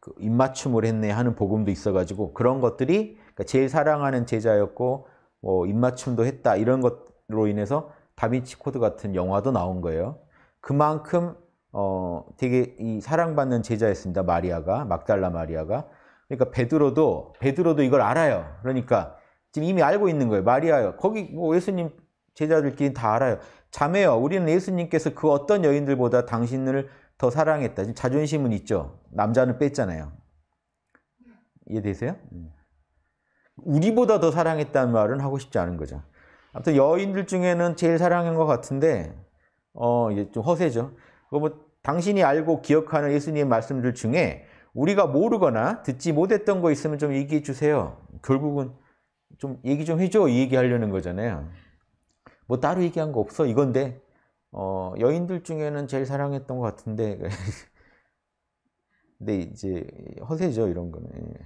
그 입맞춤을 했네 하는 복음도 있어가지고 그런 것들이 그러니까 제일 사랑하는 제자였고 뭐 입맞춤도 했다 이런 것로 인해서 다빈치 코드 같은 영화도 나온 거예요. 그만큼 어 되게 이 사랑받는 제자였습니다. 마리아가 막달라 마리아가 그러니까 베드로도 베드로도 이걸 알아요. 그러니까 지금 이미 알고 있는 거예요. 마리아요. 거기 뭐 예수님 제자들끼리 다 알아요. 자매요. 우리는 예수님께서 그 어떤 여인들보다 당신을 더 사랑했다. 지금 자존심은 있죠. 남자는 뺐잖아요. 이해되세요? 네. 우리보다 더 사랑했다는 말은 하고 싶지 않은 거죠. 아무튼 여인들 중에는 제일 사랑한 것 같은데, 어, 이제 좀 허세죠. 뭐, 당신이 알고 기억하는 예수님의 말씀들 중에 우리가 모르거나 듣지 못했던 거 있으면 좀 얘기해 주세요. 결국은 좀 얘기 좀 해줘 이 얘기 하려는 거잖아요 뭐 따로 얘기한 거 없어 이건데 어, 여인들 중에는 제일 사랑했던 것 같은데 근데 이제 허세죠 이런 거는 예.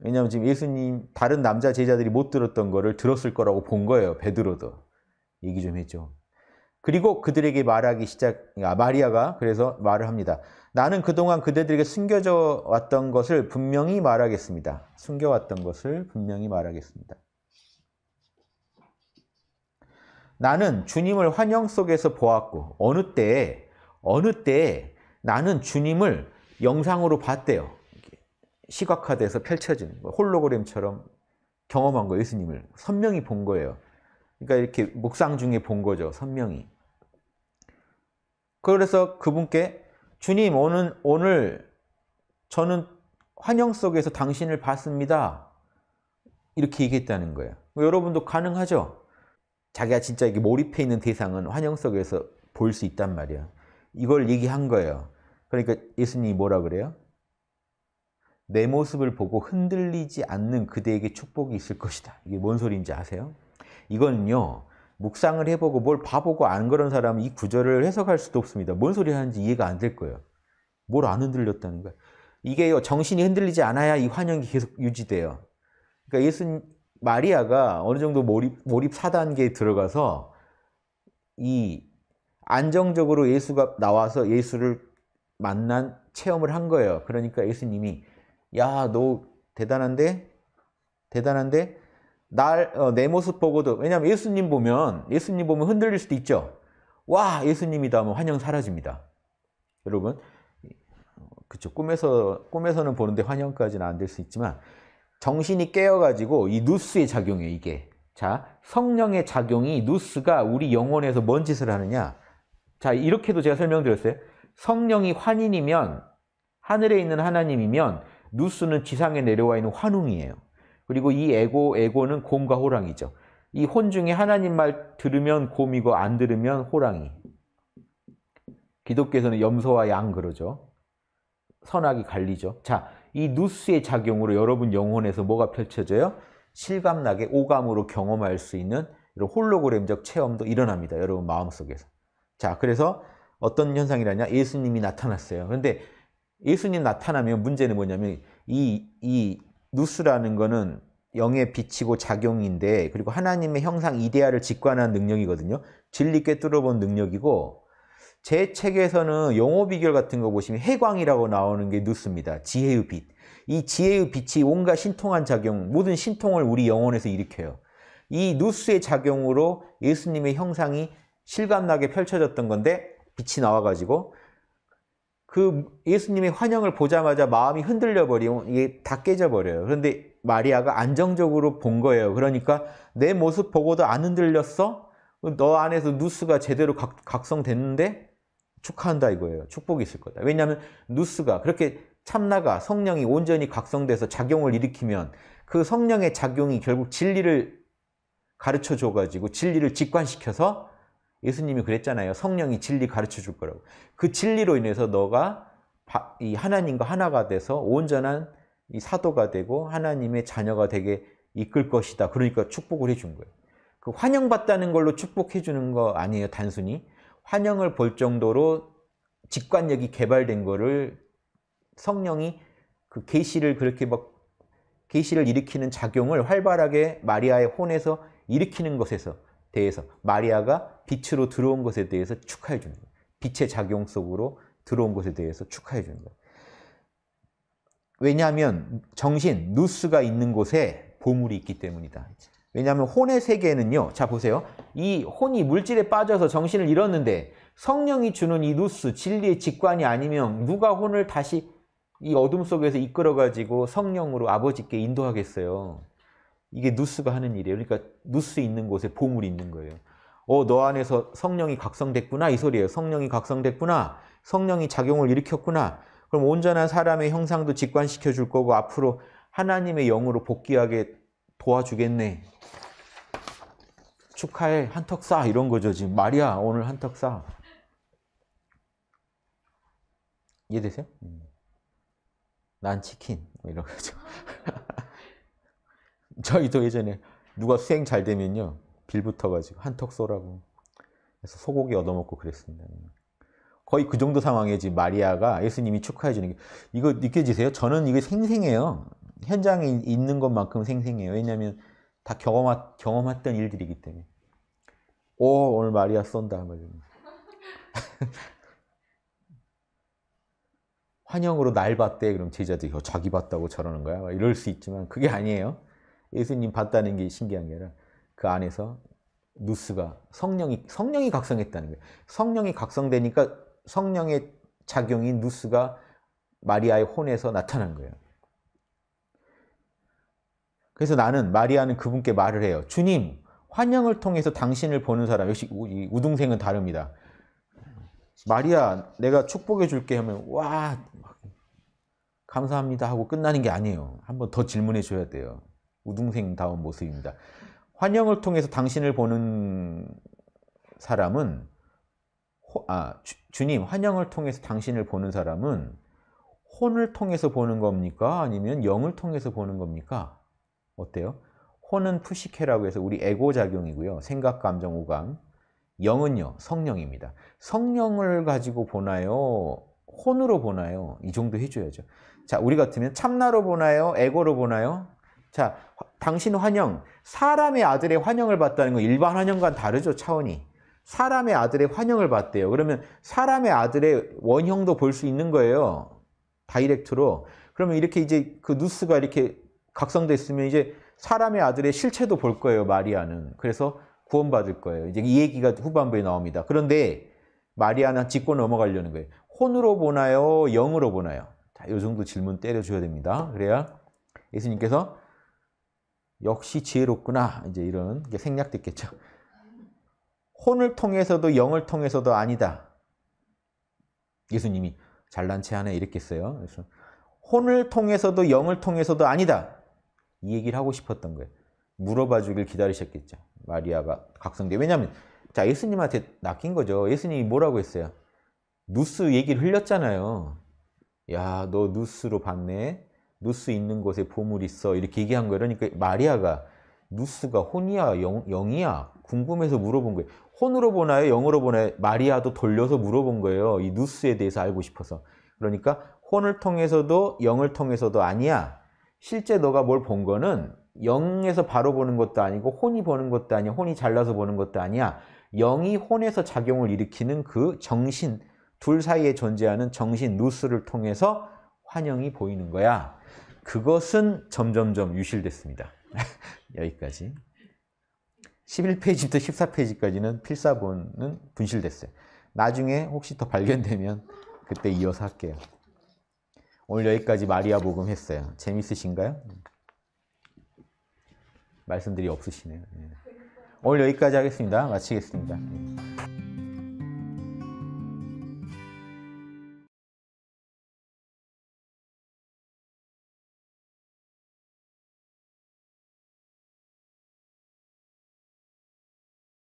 왜냐하면 지금 예수님 다른 남자 제자들이 못 들었던 거를 들었을 거라고 본 거예요 베드로도 얘기 좀 해줘 그리고 그들에게 말하기 시작, 그러니까 마리아가 그래서 말을 합니다. 나는 그동안 그대들에게 숨겨져 왔던 것을 분명히 말하겠습니다. 숨겨왔던 것을 분명히 말하겠습니다. 나는 주님을 환영 속에서 보았고, 어느 때에, 어느 때에 나는 주님을 영상으로 봤대요. 시각화돼서 펼쳐진 홀로그램처럼 경험한 거예요, 예수님을. 선명히 본 거예요. 그러니까 이렇게 묵상 중에 본 거죠. 선명히. 그래서 그분께 주님 오늘, 오늘 저는 환영 속에서 당신을 봤습니다. 이렇게 얘기했다는 거예요. 여러분도 가능하죠? 자기가 진짜 이게 몰입해 있는 대상은 환영 속에서 볼 수 있단 말이에요. 이걸 얘기한 거예요. 그러니까 예수님이 뭐라 그래요? 내 모습을 보고 흔들리지 않는 그대에게 축복이 있을 것이다. 이게 뭔 소리인지 아세요? 이건요 묵상을 해보고 뭘 봐보고 안 그런 사람은 이 구절을 해석할 수도 없습니다. 뭔 소리 하는지 이해가 안 될 거예요. 뭘 안 흔들렸다는 거예요. 이게요 정신이 흔들리지 않아야 이 환영이 계속 유지돼요. 그러니까 예수 님 마리아가 어느 정도 몰입 몰입 4단계에 들어가서 이 안정적으로 예수가 나와서 예수를 만난 체험을 한 거예요. 그러니까 예수님이 야너 대단한데 대단한데 날, 어, 내 모습 보고도, 왜냐면 하 예수님 보면, 예수님 보면 흔들릴 수도 있죠. 와, 예수님이다 하면 뭐 환영 사라집니다. 여러분, 그쵸. 꿈에서, 꿈에서는 보는데 환영까지는 안 될 수 있지만, 정신이 깨어가지고 이 누스의 작용이에요, 이게. 자, 성령의 작용이 누스가 우리 영혼에서 뭔 짓을 하느냐. 자, 이렇게도 제가 설명드렸어요. 성령이 환인이면, 하늘에 있는 하나님이면, 누스는 지상에 내려와 있는 환웅이에요. 그리고 이 에고, 에고는 곰과 호랑이죠. 이 혼 중에 하나님 말 들으면 곰이고 안 들으면 호랑이. 기독교에서는 염소와 양 그러죠. 선악이 갈리죠. 자, 이 누스의 작용으로 여러분 영혼에서 뭐가 펼쳐져요? 실감나게 오감으로 경험할 수 있는 이런 홀로그램적 체험도 일어납니다. 여러분 마음속에서. 자, 그래서 어떤 현상이라냐? 예수님이 나타났어요. 그런데 예수님 나타나면 문제는 뭐냐면 이, 이 누스라는 거는 영의 빛이고 작용인데 그리고 하나님의 형상 이데아를 직관한 능력이거든요. 진리 꿰뚫어본 능력이고 제 책에서는 용어 비결 같은 거 보시면 해광이라고 나오는 게 누스입니다. 지혜의 빛. 이 지혜의 빛이 온갖 신통한 작용, 모든 신통을 우리 영혼에서 일으켜요. 이 누스의 작용으로 예수님의 형상이 실감나게 펼쳐졌던 건데 빛이 나와가지고 그 예수님의 환영을 보자마자 마음이 흔들려 버리면 이게 다 깨져 버려요. 그런데 마리아가 안정적으로 본 거예요. 그러니까 내 모습 보고도 안 흔들렸어? 너 안에서 누스가 제대로 각, 성됐는데 축하한다 이거예요. 축복이 있을 거다. 왜냐하면 누스가 그렇게 참나가 성령이 온전히 각성돼서 작용을 일으키면 그 성령의 작용이 결국 진리를 가르쳐 줘가지고 진리를 직관시켜서 예수님이 그랬잖아요. 성령이 진리 가르쳐 줄 거라고. 그 진리로 인해서 너가 이 하나님과 하나가 돼서 온전한 이 사도가 되고 하나님의 자녀가 되게 이끌 것이다. 그러니까 축복을 해 준 거예요. 그 환영받다는 걸로 축복해 주는 거 아니에요, 단순히. 환영을 볼 정도로 직관력이 개발된 거를 성령이 그 계시를 그렇게 막 계시를 일으키는 작용을 활발하게 마리아의 혼에서 일으키는 것에서 대해서 마리아가 빛으로 들어온 것에 대해서 축하해 주는 거예요. 빛의 작용 속으로 들어온 것에 대해서 축하해 주는 거예요. 왜냐하면 정신, 누스가 있는 곳에 보물이 있기 때문이다. 왜냐하면 혼의 세계는요. 자 보세요. 이 혼이 물질에 빠져서 정신을 잃었는데 성령이 주는 이 누스, 진리의 직관이 아니면 누가 혼을 다시 이 어둠 속에서 이끌어가지고 성령으로 아버지께 인도하겠어요. 이게 누스가 하는 일이에요. 그러니까 누스 있는 곳에 보물이 있는 거예요. 어, 너 안에서 성령이 각성됐구나. 이 소리예요. 성령이 각성됐구나. 성령이 작용을 일으켰구나. 그럼 온전한 사람의 형상도 직관시켜 줄 거고 앞으로 하나님의 영으로 복귀하게 도와주겠네. 축하해. 한턱 쏴. 이런 거죠. 지금 말이야. 오늘 한턱 쏴. 이해되세요? 음. 난 치킨. 뭐 이런 거죠. 저희도 예전에 누가 수행 잘 되면요. 빌 붙어가지고 한턱 쏘라고. 그래서 소고기 얻어먹고 그랬습니다. 거의 그 정도 상황이지 마리아가 예수님이 축하해 주는 게 이거 느껴지세요? 저는 이게 생생해요. 현장에 있는 것만큼 생생해요. 왜냐하면 다경험 경험했던 일들이기 때문에. 오 오늘 마리아 쏜다. 환영으로 날 봤대. 그럼 제자들이 어, 자기 봤다고 저러는 거야. 이럴 수 있지만 그게 아니에요. 예수님 봤다는 게 신기한 게 아니라 그 안에서 누스가 성령이 성령이 각성했다는 거예요. 성령이 각성되니까 성령의 작용인 누스가 마리아의 혼에서 나타난 거예요. 그래서 나는 마리아는 그분께 말을 해요. 주님, 환영을 통해서 당신을 보는 사람 역시 우동생은 다릅니다. 마리아, 내가 축복해 줄게 하면 와 감사합니다 하고 끝나는 게 아니에요. 한 번 더 질문해 줘야 돼요. 우등생다운 모습입니다. 환영을 통해서 당신을 보는 사람은 아 주, 님 환영을 통해서 당신을 보는 사람은 혼을 통해서 보는 겁니까? 아니면 영을 통해서 보는 겁니까? 어때요? 혼은 푸시케라고 해서 우리 에고작용이고요. 생각, 감정, 오감. 영은요. 성령입니다. 성령을 가지고 보나요? 혼으로 보나요? 이 정도 해줘야죠. 자, 우리 같으면 참나로 보나요? 에고로 보나요? 자, 당신 환영, 사람의 아들의 환영을 받다는 건 일반 환영과는 다르죠, 차원이. 사람의 아들의 환영을 받대요. 그러면 사람의 아들의 원형도 볼 수 있는 거예요. 다이렉트로. 그러면 이렇게 이제 그 누스가 이렇게 각성됐으면 이제 사람의 아들의 실체도 볼 거예요, 마리아는. 그래서 구원받을 거예요. 이제 이 얘기가 후반부에 나옵니다. 그런데 마리아는 짚고 넘어가려는 거예요. 혼으로 보나요? 영으로 보나요? 자, 요 정도 질문 때려줘야 됩니다. 그래야 예수님께서 역시 지혜롭구나. 이제 이런 게 생략됐겠죠. 혼을 통해서도 영을 통해서도 아니다. 예수님이 잘난 체 하네 이렇게 써요. 그래서 혼을 통해서도 영을 통해서도 아니다. 이 얘기를 하고 싶었던 거예요. 물어봐 주길 기다리셨겠죠. 마리아가 각성돼. 왜냐하면 자 예수님한테 낚인 거죠. 예수님이 뭐라고 했어요? 누스 얘기를 흘렸잖아요. 야, 너 누스로 봤네. 누스 있는 곳에 보물 있어 이렇게 얘기한 거예요. 그러니까 마리아가 누스가 혼이야 영, 영이야 궁금해서 물어본 거예요. 혼으로 보나요? 영으로 보나요? 마리아도 돌려서 물어본 거예요. 이 누스에 대해서 알고 싶어서. 그러니까 혼을 통해서도 영을 통해서도 아니야. 실제 너가 뭘 본 거는 영에서 바로 보는 것도 아니고 혼이 보는 것도 아니야. 혼이 잘라서 보는 것도 아니야. 영이 혼에서 작용을 일으키는 그 정신, 둘 사이에 존재하는 정신 누스를 통해서 환영이 보이는 거야. 그것은 점점점 유실됐습니다. 여기까지. 11페이지부터 14페이지까지는 필사본은 분실됐어요. 나중에 혹시 더 발견되면 그때 이어서 할게요. 오늘 여기까지 마리아 복음 했어요. 재밌으신가요? 말씀들이 없으시네요. 네. 오늘 여기까지 하겠습니다. 마치겠습니다. 네.